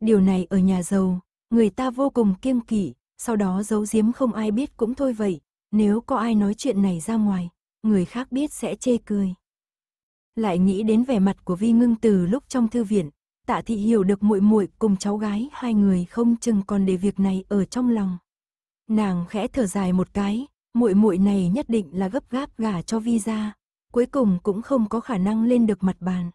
Điều này ở nhà giàu, người ta vô cùng kiêng kỵ, sau đó giấu giếm không ai biết cũng thôi vậy, nếu có ai nói chuyện này ra ngoài, người khác biết sẽ chê cười. Lại nghĩ đến vẻ mặt của Vi Ngưng từ lúc trong thư viện, Tạ thị hiểu được muội muội cùng cháu gái hai người không chừng còn để việc này ở trong lòng. Nàng khẽ thở dài một cái, muội muội này nhất định là gấp gáp gả cho vi gia, cuối cùng cũng không có khả năng lên được mặt bàn.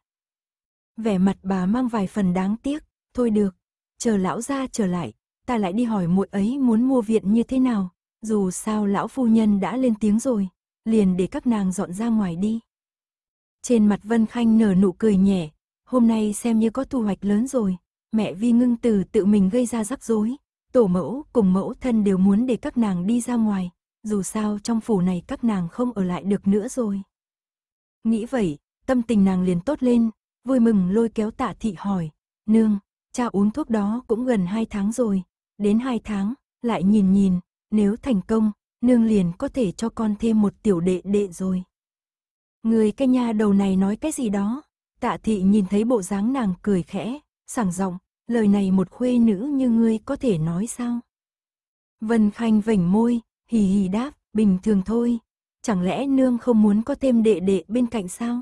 Vẻ mặt bà mang vài phần đáng tiếc, thôi được, chờ lão gia trở lại, ta lại đi hỏi muội ấy muốn mua viện như thế nào, dù sao lão phu nhân đã lên tiếng rồi, liền để các nàng dọn ra ngoài đi. Trên mặt Vân Khanh nở nụ cười nhẹ, hôm nay xem như có thu hoạch lớn rồi, mẹ Vi ngưng từ tự mình gây ra rắc rối, Tổ mẫu cùng mẫu thân đều muốn để các nàng đi ra ngoài, dù sao trong phủ này các nàng không ở lại được nữa rồi. Nghĩ vậy, tâm tình nàng liền tốt lên, vui mừng lôi kéo tạ thị hỏi, nương, cha uống thuốc đó cũng gần 2 tháng rồi, đến 2 tháng, lại nhìn nhìn, nếu thành công, nương liền có thể cho con thêm một tiểu đệ đệ rồi. Người cái nhà đầu này nói cái gì đó, tạ thị nhìn thấy bộ dáng nàng cười khẽ, sảng giọng, lời này một khuê nữ như ngươi có thể nói sao? Vân Khanh vảnh môi, hì hì đáp, bình thường thôi, chẳng lẽ nương không muốn có thêm đệ đệ bên cạnh sao?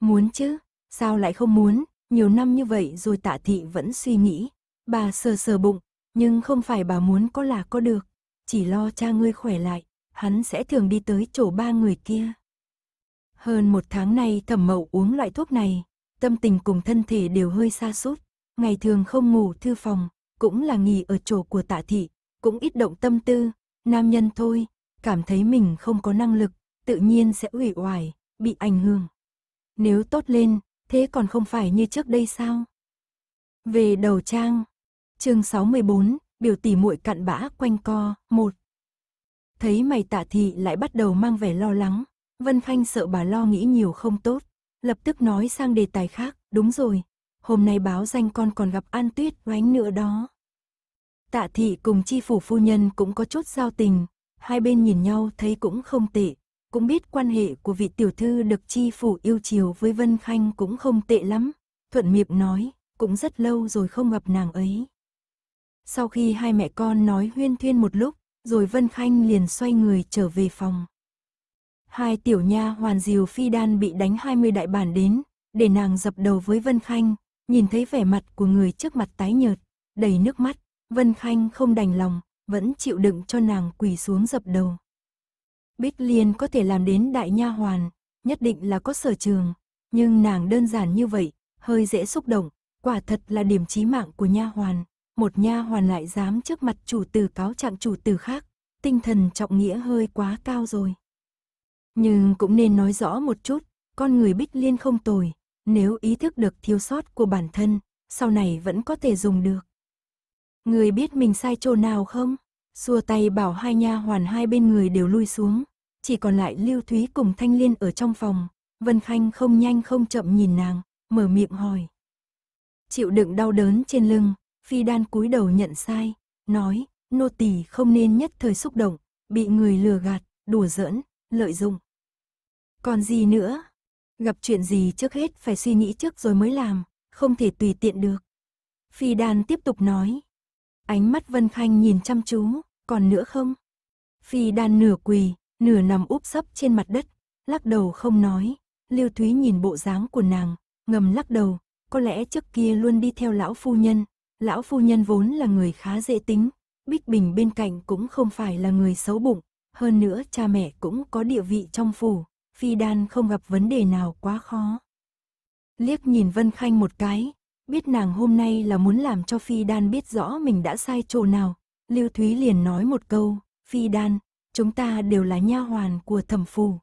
Muốn chứ, sao lại không muốn, nhiều năm như vậy rồi tạ thị vẫn suy nghĩ, bà sờ sờ bụng, nhưng không phải bà muốn có là có được, chỉ lo cha ngươi khỏe lại, hắn sẽ thường đi tới chỗ ba người kia. Hơn một tháng nay thẩm mậu uống loại thuốc này, tâm tình cùng thân thể đều hơi xa sút ngày thường không ngủ thư phòng, cũng là nghỉ ở chỗ của tạ thị, cũng ít động tâm tư, nam nhân thôi, cảm thấy mình không có năng lực, tự nhiên sẽ ủy oải, bị ảnh hưởng. Nếu tốt lên, thế còn không phải như trước đây sao? Về đầu trang, chương 614, biểu tỷ muội cặn bã quanh co, một Thấy mày tạ thị lại bắt đầu mang vẻ lo lắng, Vân Khanh sợ bà lo nghĩ nhiều không tốt, lập tức nói sang đề tài khác, đúng rồi, hôm nay báo danh con còn gặp An Tuyết oánh nữa đó. Tạ thị cùng chi phủ phu nhân cũng có chút giao tình, hai bên nhìn nhau thấy cũng không tệ, cũng biết quan hệ của vị tiểu thư được chi phủ yêu chiều với Vân Khanh cũng không tệ lắm. Thuận miệng nói, cũng rất lâu rồi không gặp nàng ấy. Sau khi hai mẹ con nói huyên thuyên một lúc, rồi Vân Khanh liền xoay người trở về phòng. Hai tiểu nha hoàn diều phi đan bị đánh 20 đại bản đến, để nàng dập đầu với Vân Khanh, Nhìn thấy vẻ mặt của người trước mặt tái nhợt, đầy nước mắt, Vân Khanh không đành lòng, vẫn chịu đựng cho nàng quỳ xuống dập đầu. Bích Liên có thể làm đến đại nha hoàn, nhất định là có sở trường, nhưng nàng đơn giản như vậy, hơi dễ xúc động, quả thật là điểm chí mạng của nha hoàn, một nha hoàn lại dám trước mặt chủ tử cáo trạng chủ tử khác, tinh thần trọng nghĩa hơi quá cao rồi. Nhưng cũng nên nói rõ một chút, con người Bích Liên không tồi, nếu ý thức được thiếu sót của bản thân, sau này vẫn có thể dùng được. Người biết mình sai chỗ nào không? Xua tay bảo hai nha hoàn hai bên người đều lui xuống, chỉ còn lại Lưu Thúy cùng Thanh Liên ở trong phòng, Vân Khanh không nhanh không chậm nhìn nàng, mở miệng hỏi. Chịu đựng đau đớn trên lưng, Phi Đan cúi đầu nhận sai, nói, nô tỳ không nên nhất thời xúc động, bị người lừa gạt, đùa giỡn, lợi dụng. Còn gì nữa, Gặp chuyện gì trước hết phải suy nghĩ trước rồi mới làm, không thể tùy tiện được. Phi đan tiếp tục nói. Ánh mắt Vân Khanh nhìn chăm chú, còn nữa không? Phi đan nửa quỳ, nửa nằm úp sấp trên mặt đất, lắc đầu không nói. Lưu Thúy nhìn bộ dáng của nàng, ngầm lắc đầu, có lẽ trước kia luôn đi theo lão phu nhân. Lão phu nhân vốn là người khá dễ tính, Bích Bình bên cạnh cũng không phải là người xấu bụng, hơn nữa cha mẹ cũng có địa vị trong phủ, phi đan không gặp vấn đề nào quá khó. Liếc nhìn Vân Khanh một cái, biết nàng hôm nay là muốn làm cho phi đan biết rõ mình đã sai chỗ nào, Lưu Thúy liền nói một câu, phi đan, chúng ta đều là nha hoàn của thẩm phủ.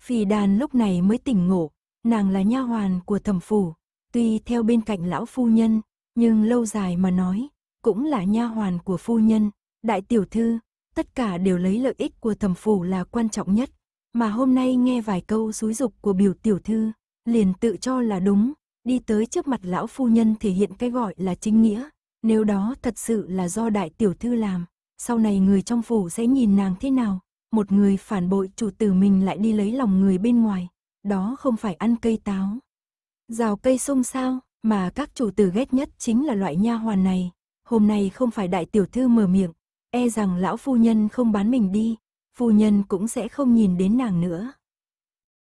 Phi đan lúc này mới tỉnh ngộ, nàng là nha hoàn của thẩm phủ, tuy theo bên cạnh lão phu nhân, nhưng lâu dài mà nói, cũng là nha hoàn của phu nhân, đại tiểu thư, tất cả đều lấy lợi ích của thẩm phủ là quan trọng nhất, mà hôm nay nghe vài câu xúi dục của biểu tiểu thư, liền tự cho là đúng, đi tới trước mặt lão phu nhân thể hiện cái gọi là chính nghĩa, nếu đó thật sự là do đại tiểu thư làm, sau này người trong phủ sẽ nhìn nàng thế nào, một người phản bội chủ tử mình lại đi lấy lòng người bên ngoài, đó không phải ăn cây táo. Rào cây sung sao, mà các chủ tử ghét nhất chính là loại nha hoàn này, hôm nay không phải đại tiểu thư mở miệng, e rằng lão phu nhân không bán mình đi, phu nhân cũng sẽ không nhìn đến nàng nữa.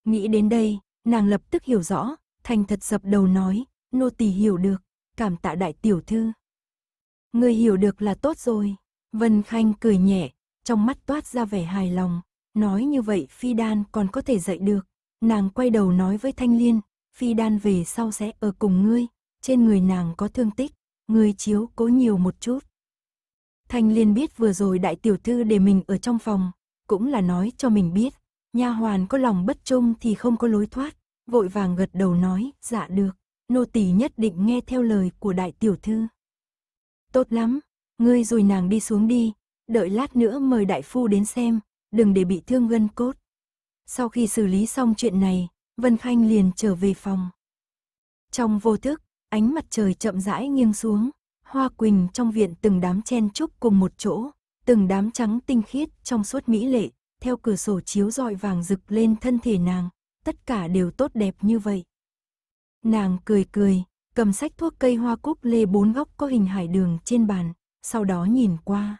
Nghĩ đến đây, nàng lập tức hiểu rõ, thành thật dập đầu nói, nô tỳ hiểu được, cảm tạ đại tiểu thư. Người hiểu được là tốt rồi. Vân Khanh cười nhẹ, trong mắt toát ra vẻ hài lòng, nói như vậy phi đan còn có thể dạy được. Nàng quay đầu nói với Thanh Liên, phi đan về sau sẽ ở cùng ngươi, trên người nàng có thương tích, ngươi chiếu cố nhiều một chút. Thanh Liên biết vừa rồi đại tiểu thư để mình ở trong phòng, cũng là nói cho mình biết, nha hoàn có lòng bất trung thì không có lối thoát, vội vàng gật đầu nói, dạ được, nô tỳ nhất định nghe theo lời của đại tiểu thư. Tốt lắm, ngươi rồi nàng đi xuống đi, đợi lát nữa mời đại phu đến xem, đừng để bị thương gân cốt. Sau khi xử lý xong chuyện này, Vân Khanh liền trở về phòng. Trong vô thức, ánh mặt trời chậm rãi nghiêng xuống, hoa quỳnh trong viện từng đám chen chúc cùng một chỗ, từng đám trắng tinh khiết trong suốt mỹ lệ, theo cửa sổ chiếu rọi vàng rực lên thân thể nàng, tất cả đều tốt đẹp như vậy. Nàng cười cười, cầm sách thuốc cây hoa cúc lê bốn góc có hình hải đường trên bàn, sau đó nhìn qua.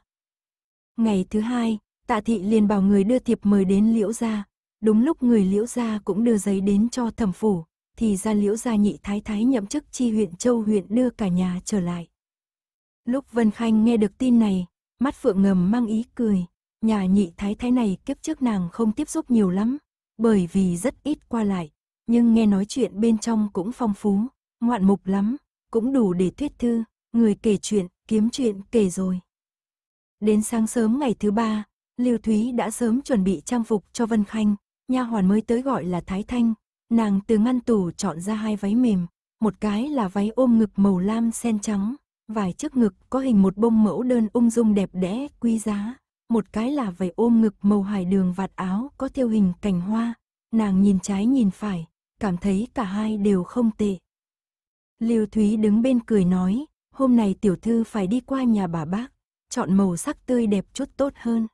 Ngày thứ hai, tạ thị liền bảo người đưa thiệp mời đến liễu gia, đúng lúc người liễu gia cũng đưa giấy đến cho thẩm phủ, thì ra liễu gia nhị thái thái nhậm chức chi huyện châu huyện đưa cả nhà trở lại. Lúc Vân Khanh nghe được tin này, Mắt phượng ngầm mang ý cười, nhà nhị thái thái này kiếp trước nàng không tiếp xúc nhiều lắm, bởi vì rất ít qua lại, nhưng nghe nói chuyện bên trong cũng phong phú, ngoạn mục lắm, cũng đủ để thuyết thư, người kể chuyện, kiếm chuyện kể rồi. Đến sáng sớm ngày thứ ba, Lưu Thúy đã sớm chuẩn bị trang phục cho Vân Khanh, nha hoàn mới tới gọi là Thái Thanh, nàng từ ngăn tủ chọn ra hai váy mềm, một cái là váy ôm ngực màu lam sen trắng, vài chiếc ngực có hình một bông mẫu đơn ung dung đẹp đẽ, quý giá. Một cái là vải ôm ngực màu hải đường vạt áo có theo hình cành hoa. Nàng nhìn trái nhìn phải, cảm thấy cả hai đều không tệ. Liêu Thúy đứng bên cười nói, hôm nay tiểu thư phải đi qua nhà bà bác, chọn màu sắc tươi đẹp chút tốt hơn.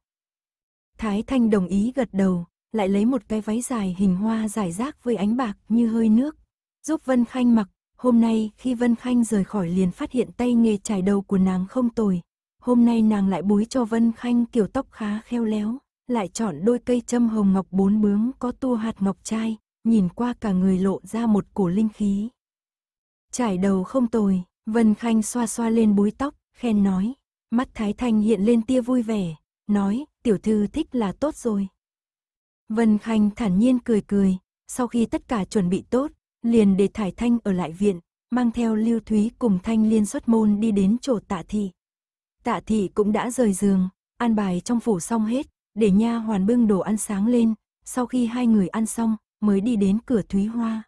Thái Thanh đồng ý gật đầu, lại lấy một cái váy dài hình hoa dài rác với ánh bạc như hơi nước, giúp Vân Khanh mặc, Hôm nay khi Vân Khanh rời khỏi liền phát hiện tay nghề trải đầu của nàng không tồi. Hôm nay nàng lại búi cho Vân Khanh kiểu tóc khá khéo léo, lại chọn đôi cây châm hồng ngọc bốn bướm có tua hạt ngọc trai, nhìn qua cả người lộ ra một cổ linh khí. Trải đầu không tồi, Vân Khanh xoa xoa lên búi tóc, khen nói. Mắt Thái Thanh hiện lên tia vui vẻ, nói, tiểu thư thích là tốt rồi. Vân Khanh thản nhiên cười cười, sau khi tất cả chuẩn bị tốt, liền để thải thanh ở lại viện, mang theo Lưu Thúy cùng Thanh Liên xuất môn đi đến chỗ tạ thị. Tạ thị cũng đã rời giường, ăn bài trong phủ xong hết, để nha hoàn bưng đồ ăn sáng lên, sau khi hai người ăn xong, mới đi đến cửa Thúy Hoa.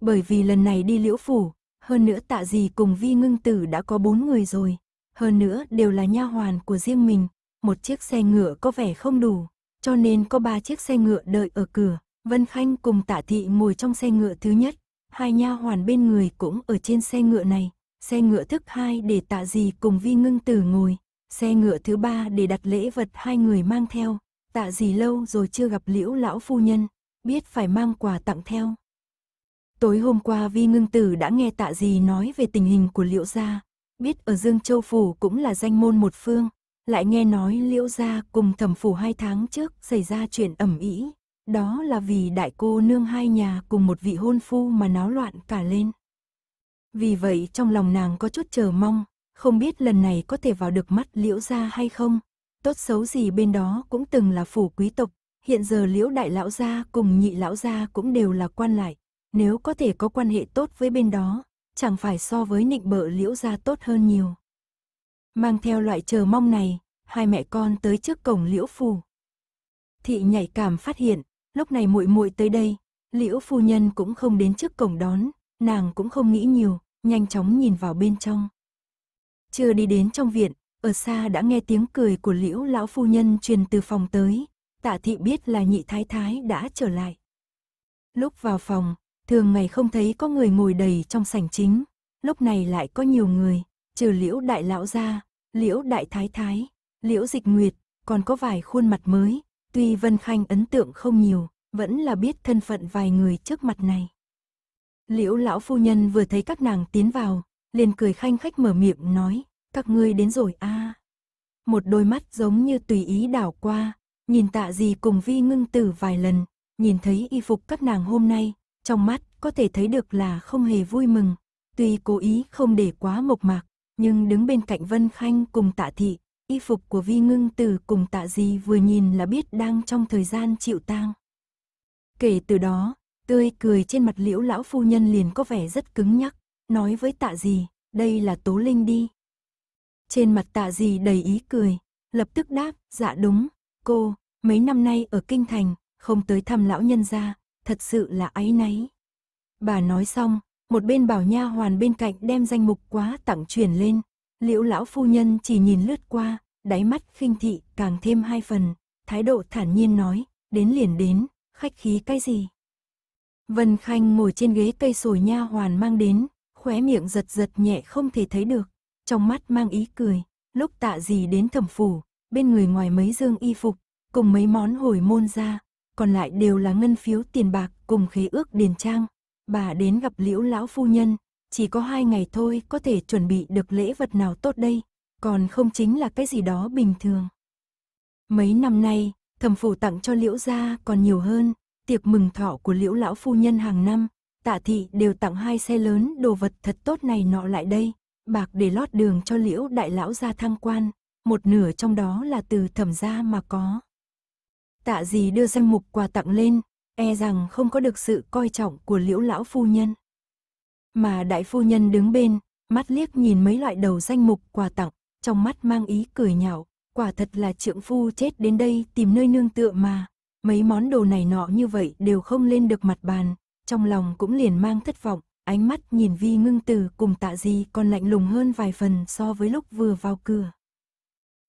Bởi vì lần này đi liễu phủ, hơn nữa tạ gì cùng vi ngưng tử đã có bốn người rồi, hơn nữa đều là nha hoàn của riêng mình, một chiếc xe ngựa có vẻ không đủ, cho nên có ba chiếc xe ngựa đợi ở cửa, Vân Khanh cùng tạ thị ngồi trong xe ngựa thứ nhất, hai nha hoàn bên người cũng ở trên xe ngựa này, xe ngựa thức hai để tạ gì cùng vi ngưng tử ngồi, xe ngựa thứ ba để đặt lễ vật hai người mang theo, tạ gì lâu rồi chưa gặp liễu lão phu nhân, biết phải mang quà tặng theo. Tối hôm qua vi ngưng tử đã nghe tạ gì nói về tình hình của liễu gia, biết ở Dương Châu Phủ cũng là danh môn một phương, lại nghe nói liễu gia cùng thẩm phủ hai tháng trước xảy ra chuyện ẩm ý, đó là vì đại cô nương hai nhà cùng một vị hôn phu mà náo loạn cả lên. Vì vậy trong lòng nàng có chút chờ mong, không biết lần này có thể vào được mắt liễu gia hay không. Tốt xấu gì bên đó cũng từng là phủ quý tộc, hiện giờ liễu đại lão gia cùng nhị lão gia cũng đều là quan lại. Nếu có thể có quan hệ tốt với bên đó, chẳng phải so với nịnh bợ liễu gia tốt hơn nhiều. Mang theo loại chờ mong này, hai mẹ con tới trước cổng liễu phủ. Thị nhạy cảm phát hiện, lúc này muội muội tới đây, Liễu phu nhân cũng không đến trước cổng đón, nàng cũng không nghĩ nhiều, nhanh chóng nhìn vào bên trong. Chưa đi đến trong viện, ở xa đã nghe tiếng cười của Liễu lão phu nhân truyền từ phòng tới, Tạ thị biết là nhị thái thái đã trở lại. Lúc vào phòng, thường ngày không thấy có người ngồi đầy trong sảnh chính, lúc này lại có nhiều người, trừ Liễu đại lão gia, Liễu đại thái thái, Liễu Dịch Nguyệt, còn có vài khuôn mặt mới, Tuy Vân Khanh ấn tượng không nhiều, vẫn là biết thân phận vài người trước mặt này. Liễu lão phu nhân vừa thấy các nàng tiến vào, liền cười khanh khách mở miệng nói, các ngươi đến rồi a. À. Một đôi mắt giống như tùy ý đảo qua, nhìn tạ gì cùng vi ngưng tử vài lần, nhìn thấy y phục các nàng hôm nay, trong mắt có thể thấy được là không hề vui mừng. Tuy cố ý không để quá mộc mạc, nhưng đứng bên cạnh Vân Khanh cùng tạ thị, y phục của vi ngưng tử cùng tạ di vừa nhìn là biết đang trong thời gian chịu tang. Kể từ đó, tươi cười trên mặt liễu lão phu nhân liền có vẻ rất cứng nhắc, nói với tạ di, đây là tố linh đi. Trên mặt tạ di đầy ý cười, lập tức đáp, dạ đúng, cô, mấy năm nay ở Kinh Thành, không tới thăm lão nhân gia, thật sự là áy náy. Bà nói xong, một bên bảo nha hoàn bên cạnh đem danh mục quá tặng truyền lên, Liễu lão phu nhân chỉ nhìn lướt qua, đáy mắt khinh thị càng thêm hai phần, thái độ thản nhiên nói, đến liền đến, khách khí cái gì. Vân Khanh ngồi trên ghế cây sồi nha hoàn mang đến, khóe miệng giật giật nhẹ không thể thấy được, trong mắt mang ý cười, lúc tạ gì đến thẩm phủ, bên người ngoài mấy dương y phục, cùng mấy món hồi môn ra, còn lại đều là ngân phiếu tiền bạc cùng khế ước điền trang. Bà đến gặp liễu lão phu nhân, chỉ có hai ngày thôi có thể chuẩn bị được lễ vật nào tốt đây, còn không chính là cái gì đó bình thường. Mấy năm nay, thẩm phủ tặng cho liễu gia còn nhiều hơn, tiệc mừng thọ của liễu lão phu nhân hàng năm, tạ thị đều tặng hai xe lớn đồ vật thật tốt này nọ lại đây, bạc để lót đường cho liễu đại lão gia tham quan, một nửa trong đó là từ thẩm gia mà có. Tạ gì đưa danh mục quà tặng lên, e rằng không có được sự coi trọng của liễu lão phu nhân. Mà đại phu nhân đứng bên, mắt liếc nhìn mấy loại đầu danh mục quà tặng, trong mắt mang ý cười nhạo, quả thật là trượng phu chết đến đây tìm nơi nương tựa mà. Mấy món đồ này nọ như vậy đều không lên được mặt bàn, trong lòng cũng liền mang thất vọng, ánh mắt nhìn vi ngưng từ cùng tạ di còn lạnh lùng hơn vài phần so với lúc vừa vào cửa.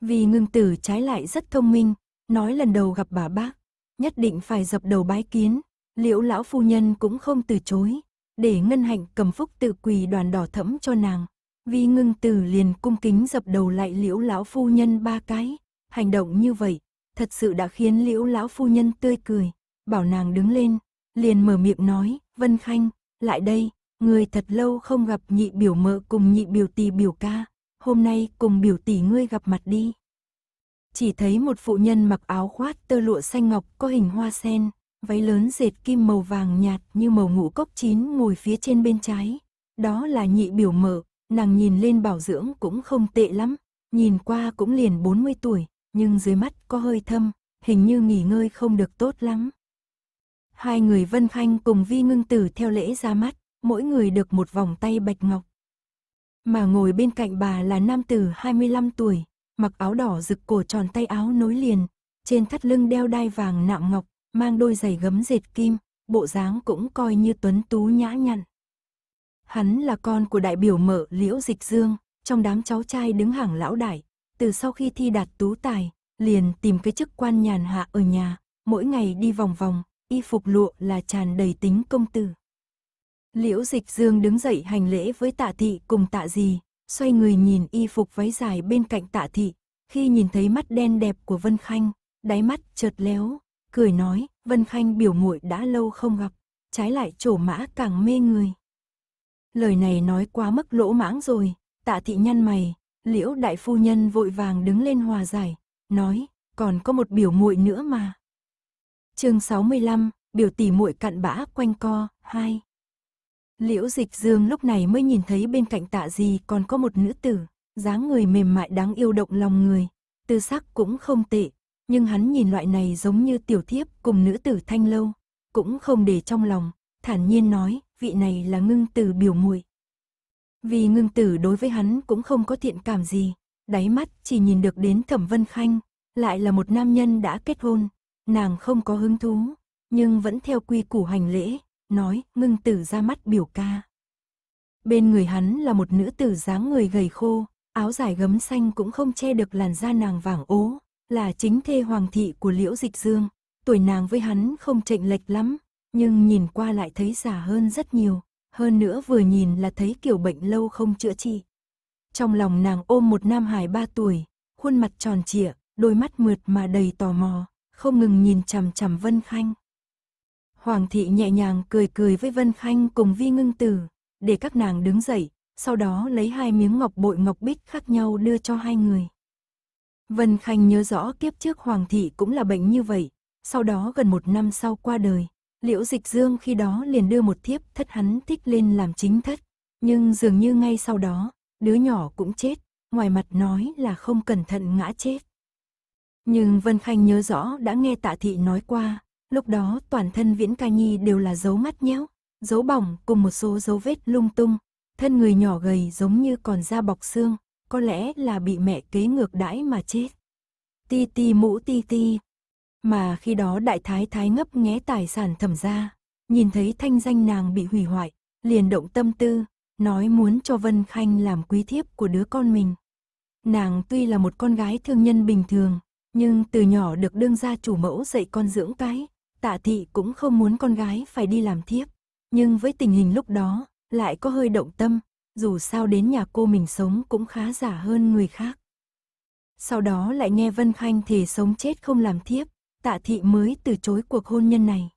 Vì ngưng tử trái lại rất thông minh, nói lần đầu gặp bà bác, nhất định phải dập đầu bái kiến, liễu lão phu nhân cũng không từ chối, để ngân hạnh cầm phúc tự quỳ đoàn đỏ thẫm cho nàng. Vi ngưng tử liền cung kính dập đầu lại liễu lão phu nhân ba cái. Hành động như vậy, thật sự đã khiến liễu lão phu nhân tươi cười. Bảo nàng đứng lên, liền mở miệng nói, Vân Khanh, lại đây, người thật lâu không gặp nhị biểu mợ cùng nhị biểu tỷ biểu ca. Hôm nay cùng biểu tỷ ngươi gặp mặt đi. Chỉ thấy một phụ nhân mặc áo khoác tơ lụa xanh ngọc có hình hoa sen, váy lớn dệt kim màu vàng nhạt như màu ngũ cốc chín ngồi phía trên bên trái. Đó là nhị biểu mở, nàng nhìn lên bảo dưỡng cũng không tệ lắm, nhìn qua cũng liền 40 tuổi, nhưng dưới mắt có hơi thâm, hình như nghỉ ngơi không được tốt lắm. Hai người Vân Khanh cùng Vi Ngưng Tử theo lễ ra mắt, mỗi người được một vòng tay bạch ngọc. Mà ngồi bên cạnh bà là nam tử 25 tuổi, mặc áo đỏ rực cổ tròn tay áo nối liền, trên thắt lưng đeo đai vàng nạm ngọc, mang đôi giày gấm dệt kim, bộ dáng cũng coi như tuấn tú nhã nhặn. Hắn là con của đại biểu mở Liễu Dịch Dương, trong đám cháu trai đứng hàng lão đại, từ sau khi thi đạt tú tài, liền tìm cái chức quan nhàn hạ ở nhà, mỗi ngày đi vòng vòng, y phục lụa là tràn đầy tính công tử. Liễu Dịch Dương đứng dậy hành lễ với tạ thị cùng tạ gì, xoay người nhìn y phục váy dài bên cạnh tạ thị, khi nhìn thấy mắt đen đẹp của Vân Khanh, đáy mắt chợt léo, cười nói, Vân Khanh biểu muội đã lâu không gặp, trái lại trổ mã càng mê người. Lời này nói quá mức lỗ mãng rồi, tạ thị nhăn mày, liễu đại phu nhân vội vàng đứng lên hòa giải, nói, còn có một biểu muội nữa mà. chương 65, biểu tỷ muội cặn bã quanh co, 2. Liễu dịch dương lúc này mới nhìn thấy bên cạnh tạ gì còn có một nữ tử, dáng người mềm mại đáng yêu động lòng người, tư sắc cũng không tệ, nhưng hắn nhìn loại này giống như tiểu thiếp cùng nữ tử thanh lâu, cũng không để trong lòng, thản nhiên nói, vị này là ngưng tử biểu muội. Vì ngưng tử đối với hắn cũng không có thiện cảm gì, đáy mắt chỉ nhìn được đến thẩm vân khanh, lại là một nam nhân đã kết hôn, nàng không có hứng thú, nhưng vẫn theo quy củ hành lễ, nói ngưng tử ra mắt biểu ca. Bên người hắn là một nữ tử dáng người gầy khô, áo dài gấm xanh cũng không che được làn da nàng vàng ố, là chính thê hoàng thị của Liễu Dịch Dương, tuổi nàng với hắn không chênh lệch lắm, nhưng nhìn qua lại thấy già hơn rất nhiều, hơn nữa vừa nhìn là thấy kiểu bệnh lâu không chữa trị. Trong lòng nàng ôm một nam hài ba tuổi, khuôn mặt tròn trịa, đôi mắt mượt mà đầy tò mò, không ngừng nhìn chằm chằm Vân Khanh. Hoàng thị nhẹ nhàng cười cười với Vân Khanh cùng Vi Ngưng Tử, để các nàng đứng dậy, sau đó lấy hai miếng ngọc bội ngọc bích khác nhau đưa cho hai người. Vân Khanh nhớ rõ kiếp trước Hoàng thị cũng là bệnh như vậy, sau đó gần một năm sau qua đời. Liễu Dịch Dương khi đó liền đưa một thiếp thất hắn thích lên làm chính thất, nhưng dường như ngay sau đó, đứa nhỏ cũng chết, ngoài mặt nói là không cẩn thận ngã chết. Nhưng Vân Khanh nhớ rõ đã nghe Tạ Thị nói qua, lúc đó toàn thân Viễn Ca Nhi đều là dấu mắt nhéo, dấu bỏng cùng một số dấu vết lung tung, thân người nhỏ gầy giống như còn da bọc xương, có lẽ là bị mẹ kế ngược đãi mà chết. Ti ti mũ ti ti. Mà khi đó đại thái thái ngấp nghé tài sản thẩm ra, nhìn thấy thanh danh nàng bị hủy hoại, liền động tâm tư, nói muốn cho Vân Khanh làm quý thiếp của đứa con mình. Nàng tuy là một con gái thương nhân bình thường, nhưng từ nhỏ được đương gia chủ mẫu dạy con dưỡng cái, tạ thị cũng không muốn con gái phải đi làm thiếp. Nhưng với tình hình lúc đó, lại có hơi động tâm, dù sao đến nhà cô mình sống cũng khá giả hơn người khác. Sau đó lại nghe Vân Khanh thề sống chết không làm thiếp, tạ thị mới từ chối cuộc hôn nhân này.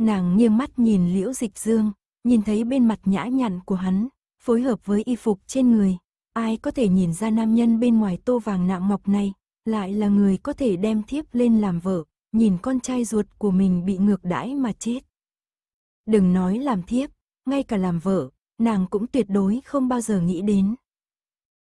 Nàng nghiêng mắt nhìn liễu dịch dương, nhìn thấy bên mặt nhã nhặn của hắn, phối hợp với y phục trên người, ai có thể nhìn ra nam nhân bên ngoài tô vàng nạm ngọc này, lại là người có thể đem thiếp lên làm vợ, nhìn con trai ruột của mình bị ngược đãi mà chết. Đừng nói làm thiếp, ngay cả làm vợ, nàng cũng tuyệt đối không bao giờ nghĩ đến.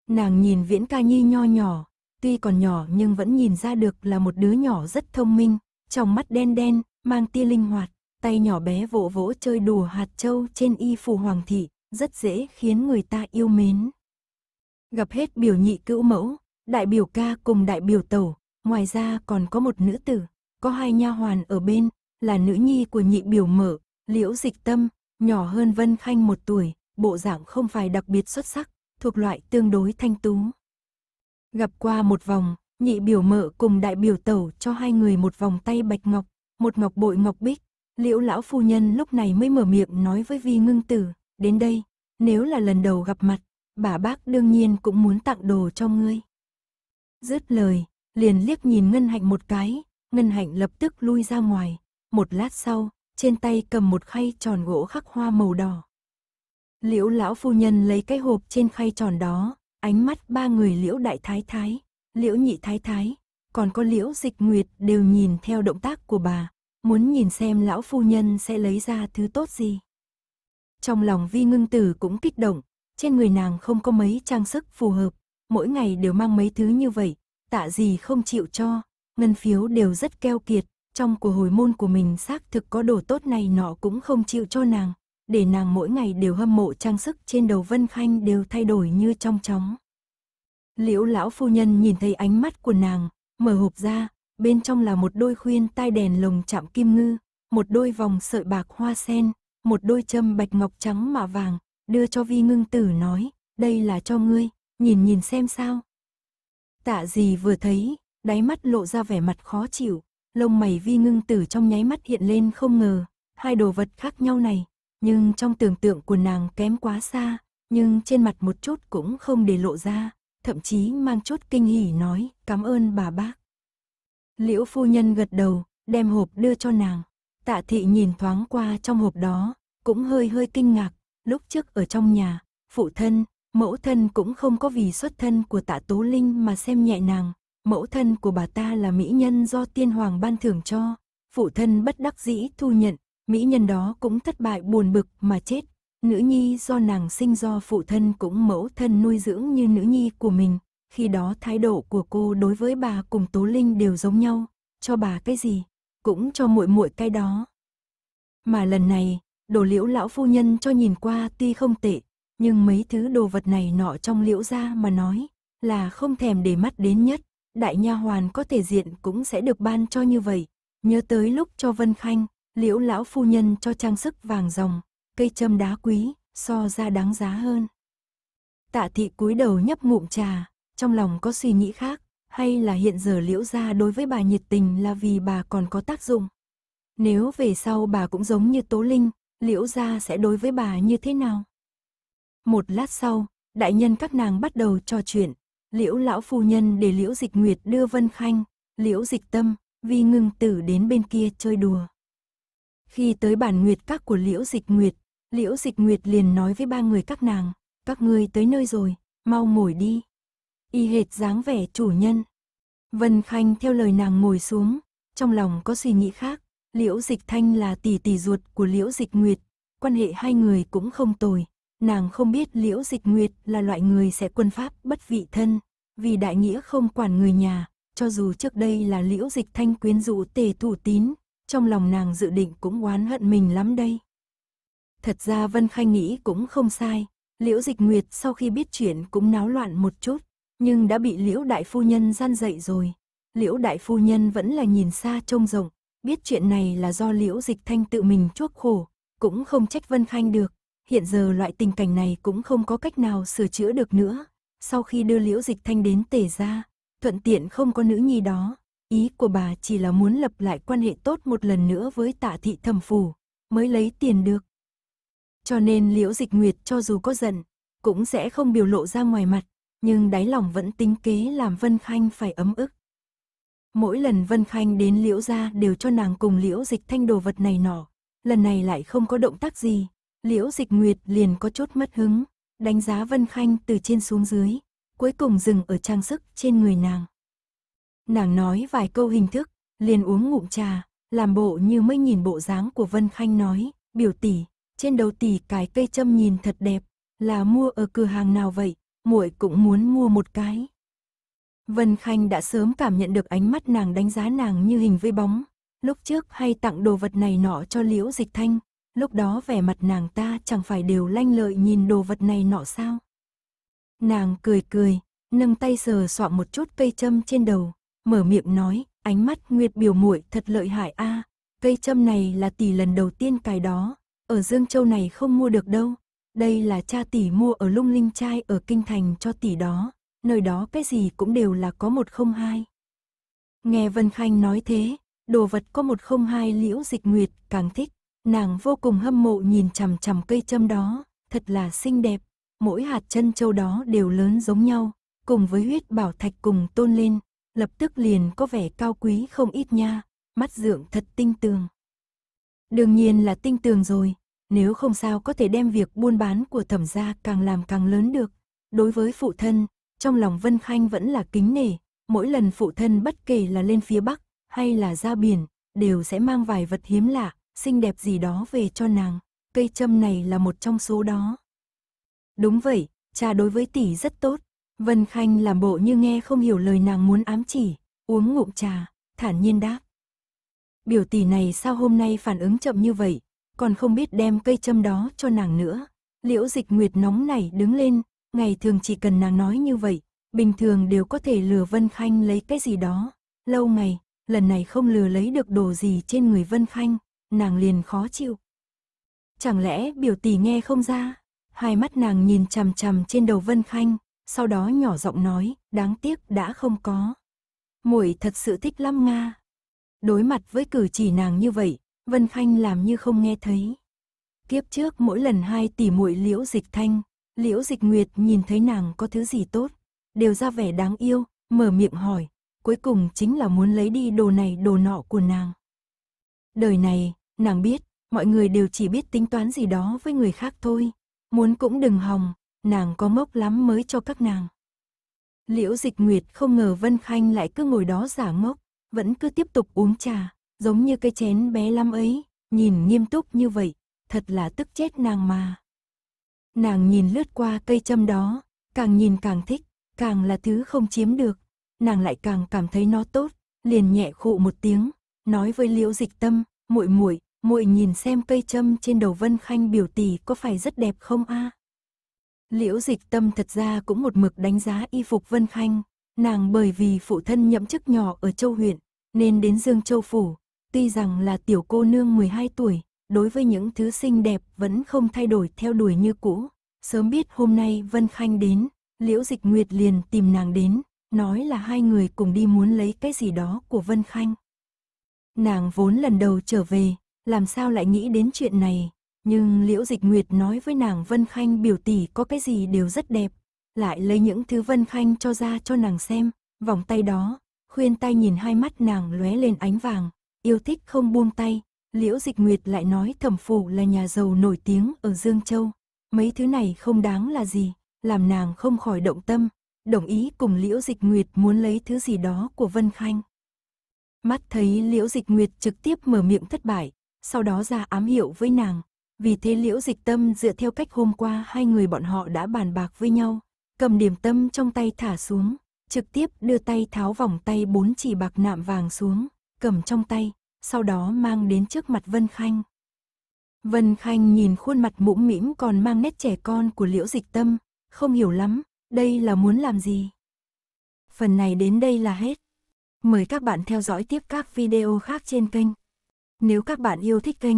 Nàng nhìn Viễn Ca Nhi nho nhỏ, tuy còn nhỏ nhưng vẫn nhìn ra được là một đứa nhỏ rất thông minh, trong mắt đen đen, mang tia linh hoạt, tay nhỏ bé vỗ vỗ chơi đùa hạt châu trên y phù hoàng thị, rất dễ khiến người ta yêu mến. Gặp hết biểu nhị cữu mẫu, đại biểu ca cùng đại biểu tẩu, ngoài ra còn có một nữ tử, có hai nha hoàn ở bên, là nữ nhi của nhị biểu mở, liễu dịch tâm, nhỏ hơn Vân Khanh một tuổi, bộ dạng không phải đặc biệt xuất sắc, thuộc loại tương đối thanh tú. Gặp qua một vòng, nhị biểu mợ cùng đại biểu tẩu cho hai người một vòng tay bạch ngọc, một ngọc bội ngọc bích. Liễu lão phu nhân lúc này mới mở miệng nói với Vi Ngưng Tử, đến đây, nếu là lần đầu gặp mặt, bà bác đương nhiên cũng muốn tặng đồ cho ngươi. Dứt lời, liền liếc nhìn Ngân Hạnh một cái, Ngân Hạnh lập tức lui ra ngoài, một lát sau, trên tay cầm một khay tròn gỗ khắc hoa màu đỏ, Liễu lão phu nhân lấy cái hộp trên khay tròn đó, ánh mắt ba người liễu đại thái thái, liễu nhị thái thái, còn có liễu dịch nguyệt đều nhìn theo động tác của bà, muốn nhìn xem lão phu nhân sẽ lấy ra thứ tốt gì. Trong lòng vi ngưng tử cũng kích động, trên người nàng không có mấy trang sức phù hợp, mỗi ngày đều mang mấy thứ như vậy, tạ gì không chịu cho, ngân phiếu đều rất keo kiệt, trong của hồi môn của mình xác thực có đồ tốt này nọ cũng không chịu cho nàng, để nàng mỗi ngày đều hâm mộ trang sức trên đầu Vân Khanh đều thay đổi như trong chóng. Liễu lão phu nhân nhìn thấy ánh mắt của nàng, mở hộp ra, bên trong là một đôi khuyên tai đèn lồng chạm kim ngư, một đôi vòng sợi bạc hoa sen, một đôi châm bạch ngọc trắng mạ vàng, đưa cho vi ngưng tử nói, đây là cho ngươi, nhìn nhìn xem sao. Tạ gì vừa thấy, đáy mắt lộ ra vẻ mặt khó chịu, lông mày vi ngưng tử trong nháy mắt hiện lên không ngờ, hai đồ vật khác nhau này, nhưng trong tưởng tượng của nàng kém quá xa, nhưng trên mặt một chút cũng không để lộ ra, thậm chí mang chút kinh hỉ nói, cảm ơn bà bác. Liễu phu nhân gật đầu, đem hộp đưa cho nàng. Tạ thị nhìn thoáng qua trong hộp đó, cũng hơi hơi kinh ngạc, lúc trước ở trong nhà, phụ thân, mẫu thân cũng không có vì xuất thân của tạ Tố Linh mà xem nhẹ nàng, mẫu thân của bà ta là mỹ nhân do tiên hoàng ban thưởng cho, phụ thân bất đắc dĩ thu nhận, mỹ nhân đó cũng thất bại buồn bực mà chết. Nữ nhi do nàng sinh do phụ thân cũng mẫu thân nuôi dưỡng như nữ nhi của mình, khi đó thái độ của cô đối với bà cùng Tố Linh đều giống nhau, cho bà cái gì, cũng cho muội muội cái đó. Mà lần này, đồ liễu lão phu nhân cho nhìn qua tuy không tệ, nhưng mấy thứ đồ vật này nọ trong liễu ra mà nói, là không thèm để mắt đến nhất, đại nha hoàn có thể diện cũng sẽ được ban cho như vậy. Nhớ tới lúc cho Vân Khanh, liễu lão phu nhân cho trang sức vàng ròng, cây châm đá quý, so ra đáng giá hơn. Tạ thị cúi đầu nhấp ngụm trà, trong lòng có suy nghĩ khác, hay là hiện giờ liễu gia đối với bà nhiệt tình là vì bà còn có tác dụng. Nếu về sau bà cũng giống như Tố Linh, liễu gia sẽ đối với bà như thế nào? Một lát sau, đại nhân các nàng bắt đầu trò chuyện, liễu lão phu nhân để liễu dịch nguyệt đưa Vân Khanh, liễu dịch tâm, vì ngừng tử đến bên kia chơi đùa. Khi tới bản nguyệt các của Liễu Dịch Nguyệt, Liễu Dịch Nguyệt liền nói với ba người các nàng, các ngươi tới nơi rồi, mau ngồi đi. Y hệt dáng vẻ chủ nhân. Vân Khanh theo lời nàng ngồi xuống, trong lòng có suy nghĩ khác, Liễu Dịch Thanh là tỷ tỷ ruột của Liễu Dịch Nguyệt, quan hệ hai người cũng không tồi. Nàng không biết Liễu Dịch Nguyệt là loại người sẽ quân pháp bất vị thân, vì đại nghĩa không quản người nhà, cho dù trước đây là Liễu Dịch Thanh quyến rũ tề thủ tín, trong lòng nàng dự định cũng oán hận mình lắm đây. Thật ra Vân Khanh nghĩ cũng không sai, Liễu Dịch Nguyệt sau khi biết chuyện cũng náo loạn một chút, nhưng đã bị Liễu Đại Phu Nhân gian dậy rồi. Liễu Đại Phu Nhân vẫn là nhìn xa trông rộng, biết chuyện này là do Liễu Dịch Thanh tự mình chuốc khổ, cũng không trách Vân Khanh được. Hiện giờ loại tình cảnh này cũng không có cách nào sửa chữa được nữa. Sau khi đưa Liễu Dịch Thanh đến tể ra, thuận tiện không có nữ nhi đó, Ý của bà chỉ là muốn lập lại quan hệ tốt một lần nữa với tạ thị thẩm Phù mới lấy tiền được. Cho nên liễu dịch nguyệt cho dù có giận, cũng sẽ không biểu lộ ra ngoài mặt, nhưng đáy lòng vẫn tính kế làm Vân Khanh phải ấm ức. Mỗi lần Vân Khanh đến liễu ra đều cho nàng cùng liễu dịch thanh đồ vật này nọ, lần này lại không có động tác gì, liễu dịch nguyệt liền có chút mất hứng, đánh giá Vân Khanh từ trên xuống dưới, cuối cùng dừng ở trang sức trên người nàng. Nàng nói vài câu hình thức, liền uống ngụm trà, làm bộ như mới nhìn bộ dáng của Vân Khanh nói, biểu tỷ, trên đầu tỷ cái cây châm nhìn thật đẹp, là mua ở cửa hàng nào vậy, muội cũng muốn mua một cái. Vân Khanh đã sớm cảm nhận được ánh mắt nàng đánh giá nàng như hình với bóng, lúc trước hay tặng đồ vật này nọ cho Liễu Dịch Thanh, lúc đó vẻ mặt nàng ta chẳng phải đều lanh lợi nhìn đồ vật này nọ sao. Nàng cười cười, nâng tay sờ soạn một chút cây châm trên đầu, mở miệng nói, ánh mắt Nguyệt biểu muội thật lợi hại a, cây châm này là tỷ lần đầu tiên cài đó, ở Dương Châu này không mua được đâu. Đây là cha tỷ mua ở Lung Linh trai ở kinh thành cho tỷ đó, nơi đó cái gì cũng đều là có một không hai. Nghe Vân Khanh nói thế, đồ vật có một không hai liễu dịch nguyệt càng thích, nàng vô cùng hâm mộ nhìn chằm chằm cây châm đó, thật là xinh đẹp, mỗi hạt chân châu đó đều lớn giống nhau, cùng với huyết bảo thạch cùng tôn lên, lập tức liền có vẻ cao quý không ít nha, mắt dưỡng thật tinh tường. Đương nhiên là tinh tường rồi, nếu không sao có thể đem việc buôn bán của thẩm gia càng làm càng lớn được. Đối với phụ thân, trong lòng Vân Khanh vẫn là kính nể, mỗi lần phụ thân bất kể là lên phía Bắc hay là ra biển, đều sẽ mang vài vật hiếm lạ, xinh đẹp gì đó về cho nàng, cây châm này là một trong số đó. Đúng vậy, cha đối với tỷ rất tốt, Vân Khanh làm bộ như nghe không hiểu lời nàng muốn ám chỉ, uống ngụm trà, thản nhiên đáp. Biểu tỷ này sao hôm nay phản ứng chậm như vậy, còn không biết đem cây châm đó cho nàng nữa. Liễu dịch nguyệt nóng này đứng lên, ngày thường chỉ cần nàng nói như vậy, bình thường đều có thể lừa Vân Khanh lấy cái gì đó. Lâu ngày, lần này không lừa lấy được đồ gì trên người Vân Khanh, nàng liền khó chịu. Chẳng lẽ biểu tỷ nghe không ra? Hai mắt nàng nhìn chằm chằm trên đầu Vân Khanh, sau đó nhỏ giọng nói, đáng tiếc đã không có. Muội thật sự thích lắm Nga. Đối mặt với cử chỉ nàng như vậy, Vân Khanh làm như không nghe thấy. Kiếp trước mỗi lần hai tỷ muội Liễu Dịch Thanh, Liễu Dịch Nguyệt nhìn thấy nàng có thứ gì tốt, đều ra vẻ đáng yêu, mở miệng hỏi, cuối cùng chính là muốn lấy đi đồ này đồ nọ của nàng. Đời này, nàng biết, mọi người đều chỉ biết tính toán gì đó với người khác thôi, muốn cũng đừng hòng, nàng có mốc lắm mới cho các nàng. Liễu dịch nguyệt không ngờ Vân Khanh lại cứ ngồi đó giả ngốc, vẫn cứ tiếp tục uống trà, giống như cái chén bé lắm ấy, nhìn nghiêm túc như vậy, thật là tức chết nàng mà. Nàng nhìn lướt qua cây châm đó, càng nhìn càng thích, càng là thứ không chiếm được, nàng lại càng cảm thấy nó tốt, liền nhẹ khụ một tiếng, nói với Liễu Dịch Tâm, "Muội muội, muội nhìn xem cây châm trên đầu Vân Khanh biểu tỷ có phải rất đẹp không a?" À? Liễu dịch tâm thật ra cũng một mực đánh giá y phục Vân Khanh, nàng bởi vì phụ thân nhậm chức nhỏ ở châu huyện, nên đến Dương Châu Phủ, tuy rằng là tiểu cô nương 12 tuổi, đối với những thứ xinh đẹp vẫn không thay đổi theo đuổi như cũ. Sớm biết hôm nay Vân Khanh đến, Liễu Dịch Nguyệt liền tìm nàng đến, nói là hai người cùng đi muốn lấy cái gì đó của Vân Khanh. Nàng vốn lần đầu trở về, làm sao lại nghĩ đến chuyện này, nhưng Liễu Dịch Nguyệt nói với nàng Vân Khanh biểu tỷ có cái gì đều rất đẹp, lại lấy những thứ Vân Khanh cho ra cho nàng xem, vòng tay đó, khuyên tay nhìn hai mắt nàng lóe lên ánh vàng, yêu thích không buông tay, Liễu Dịch Nguyệt lại nói thẩm phủ là nhà giàu nổi tiếng ở Dương Châu, mấy thứ này không đáng là gì, làm nàng không khỏi động tâm, đồng ý cùng Liễu Dịch Nguyệt muốn lấy thứ gì đó của Vân Khanh. Mắt thấy Liễu Dịch Nguyệt trực tiếp mở miệng thất bại, sau đó ra ám hiệu với nàng, vì thế liễu dịch tâm dựa theo cách hôm qua hai người bọn họ đã bàn bạc với nhau, cầm điểm tâm trong tay thả xuống, trực tiếp đưa tay tháo vòng tay bốn chỉ bạc nạm vàng xuống, cầm trong tay, sau đó mang đến trước mặt Vân Khanh. Vân Khanh nhìn khuôn mặt mũm mĩm còn mang nét trẻ con của liễu dịch tâm, không hiểu lắm, đây là muốn làm gì. Phần này đến đây là hết. Mời các bạn theo dõi tiếp các video khác trên kênh. Nếu các bạn yêu thích kênh,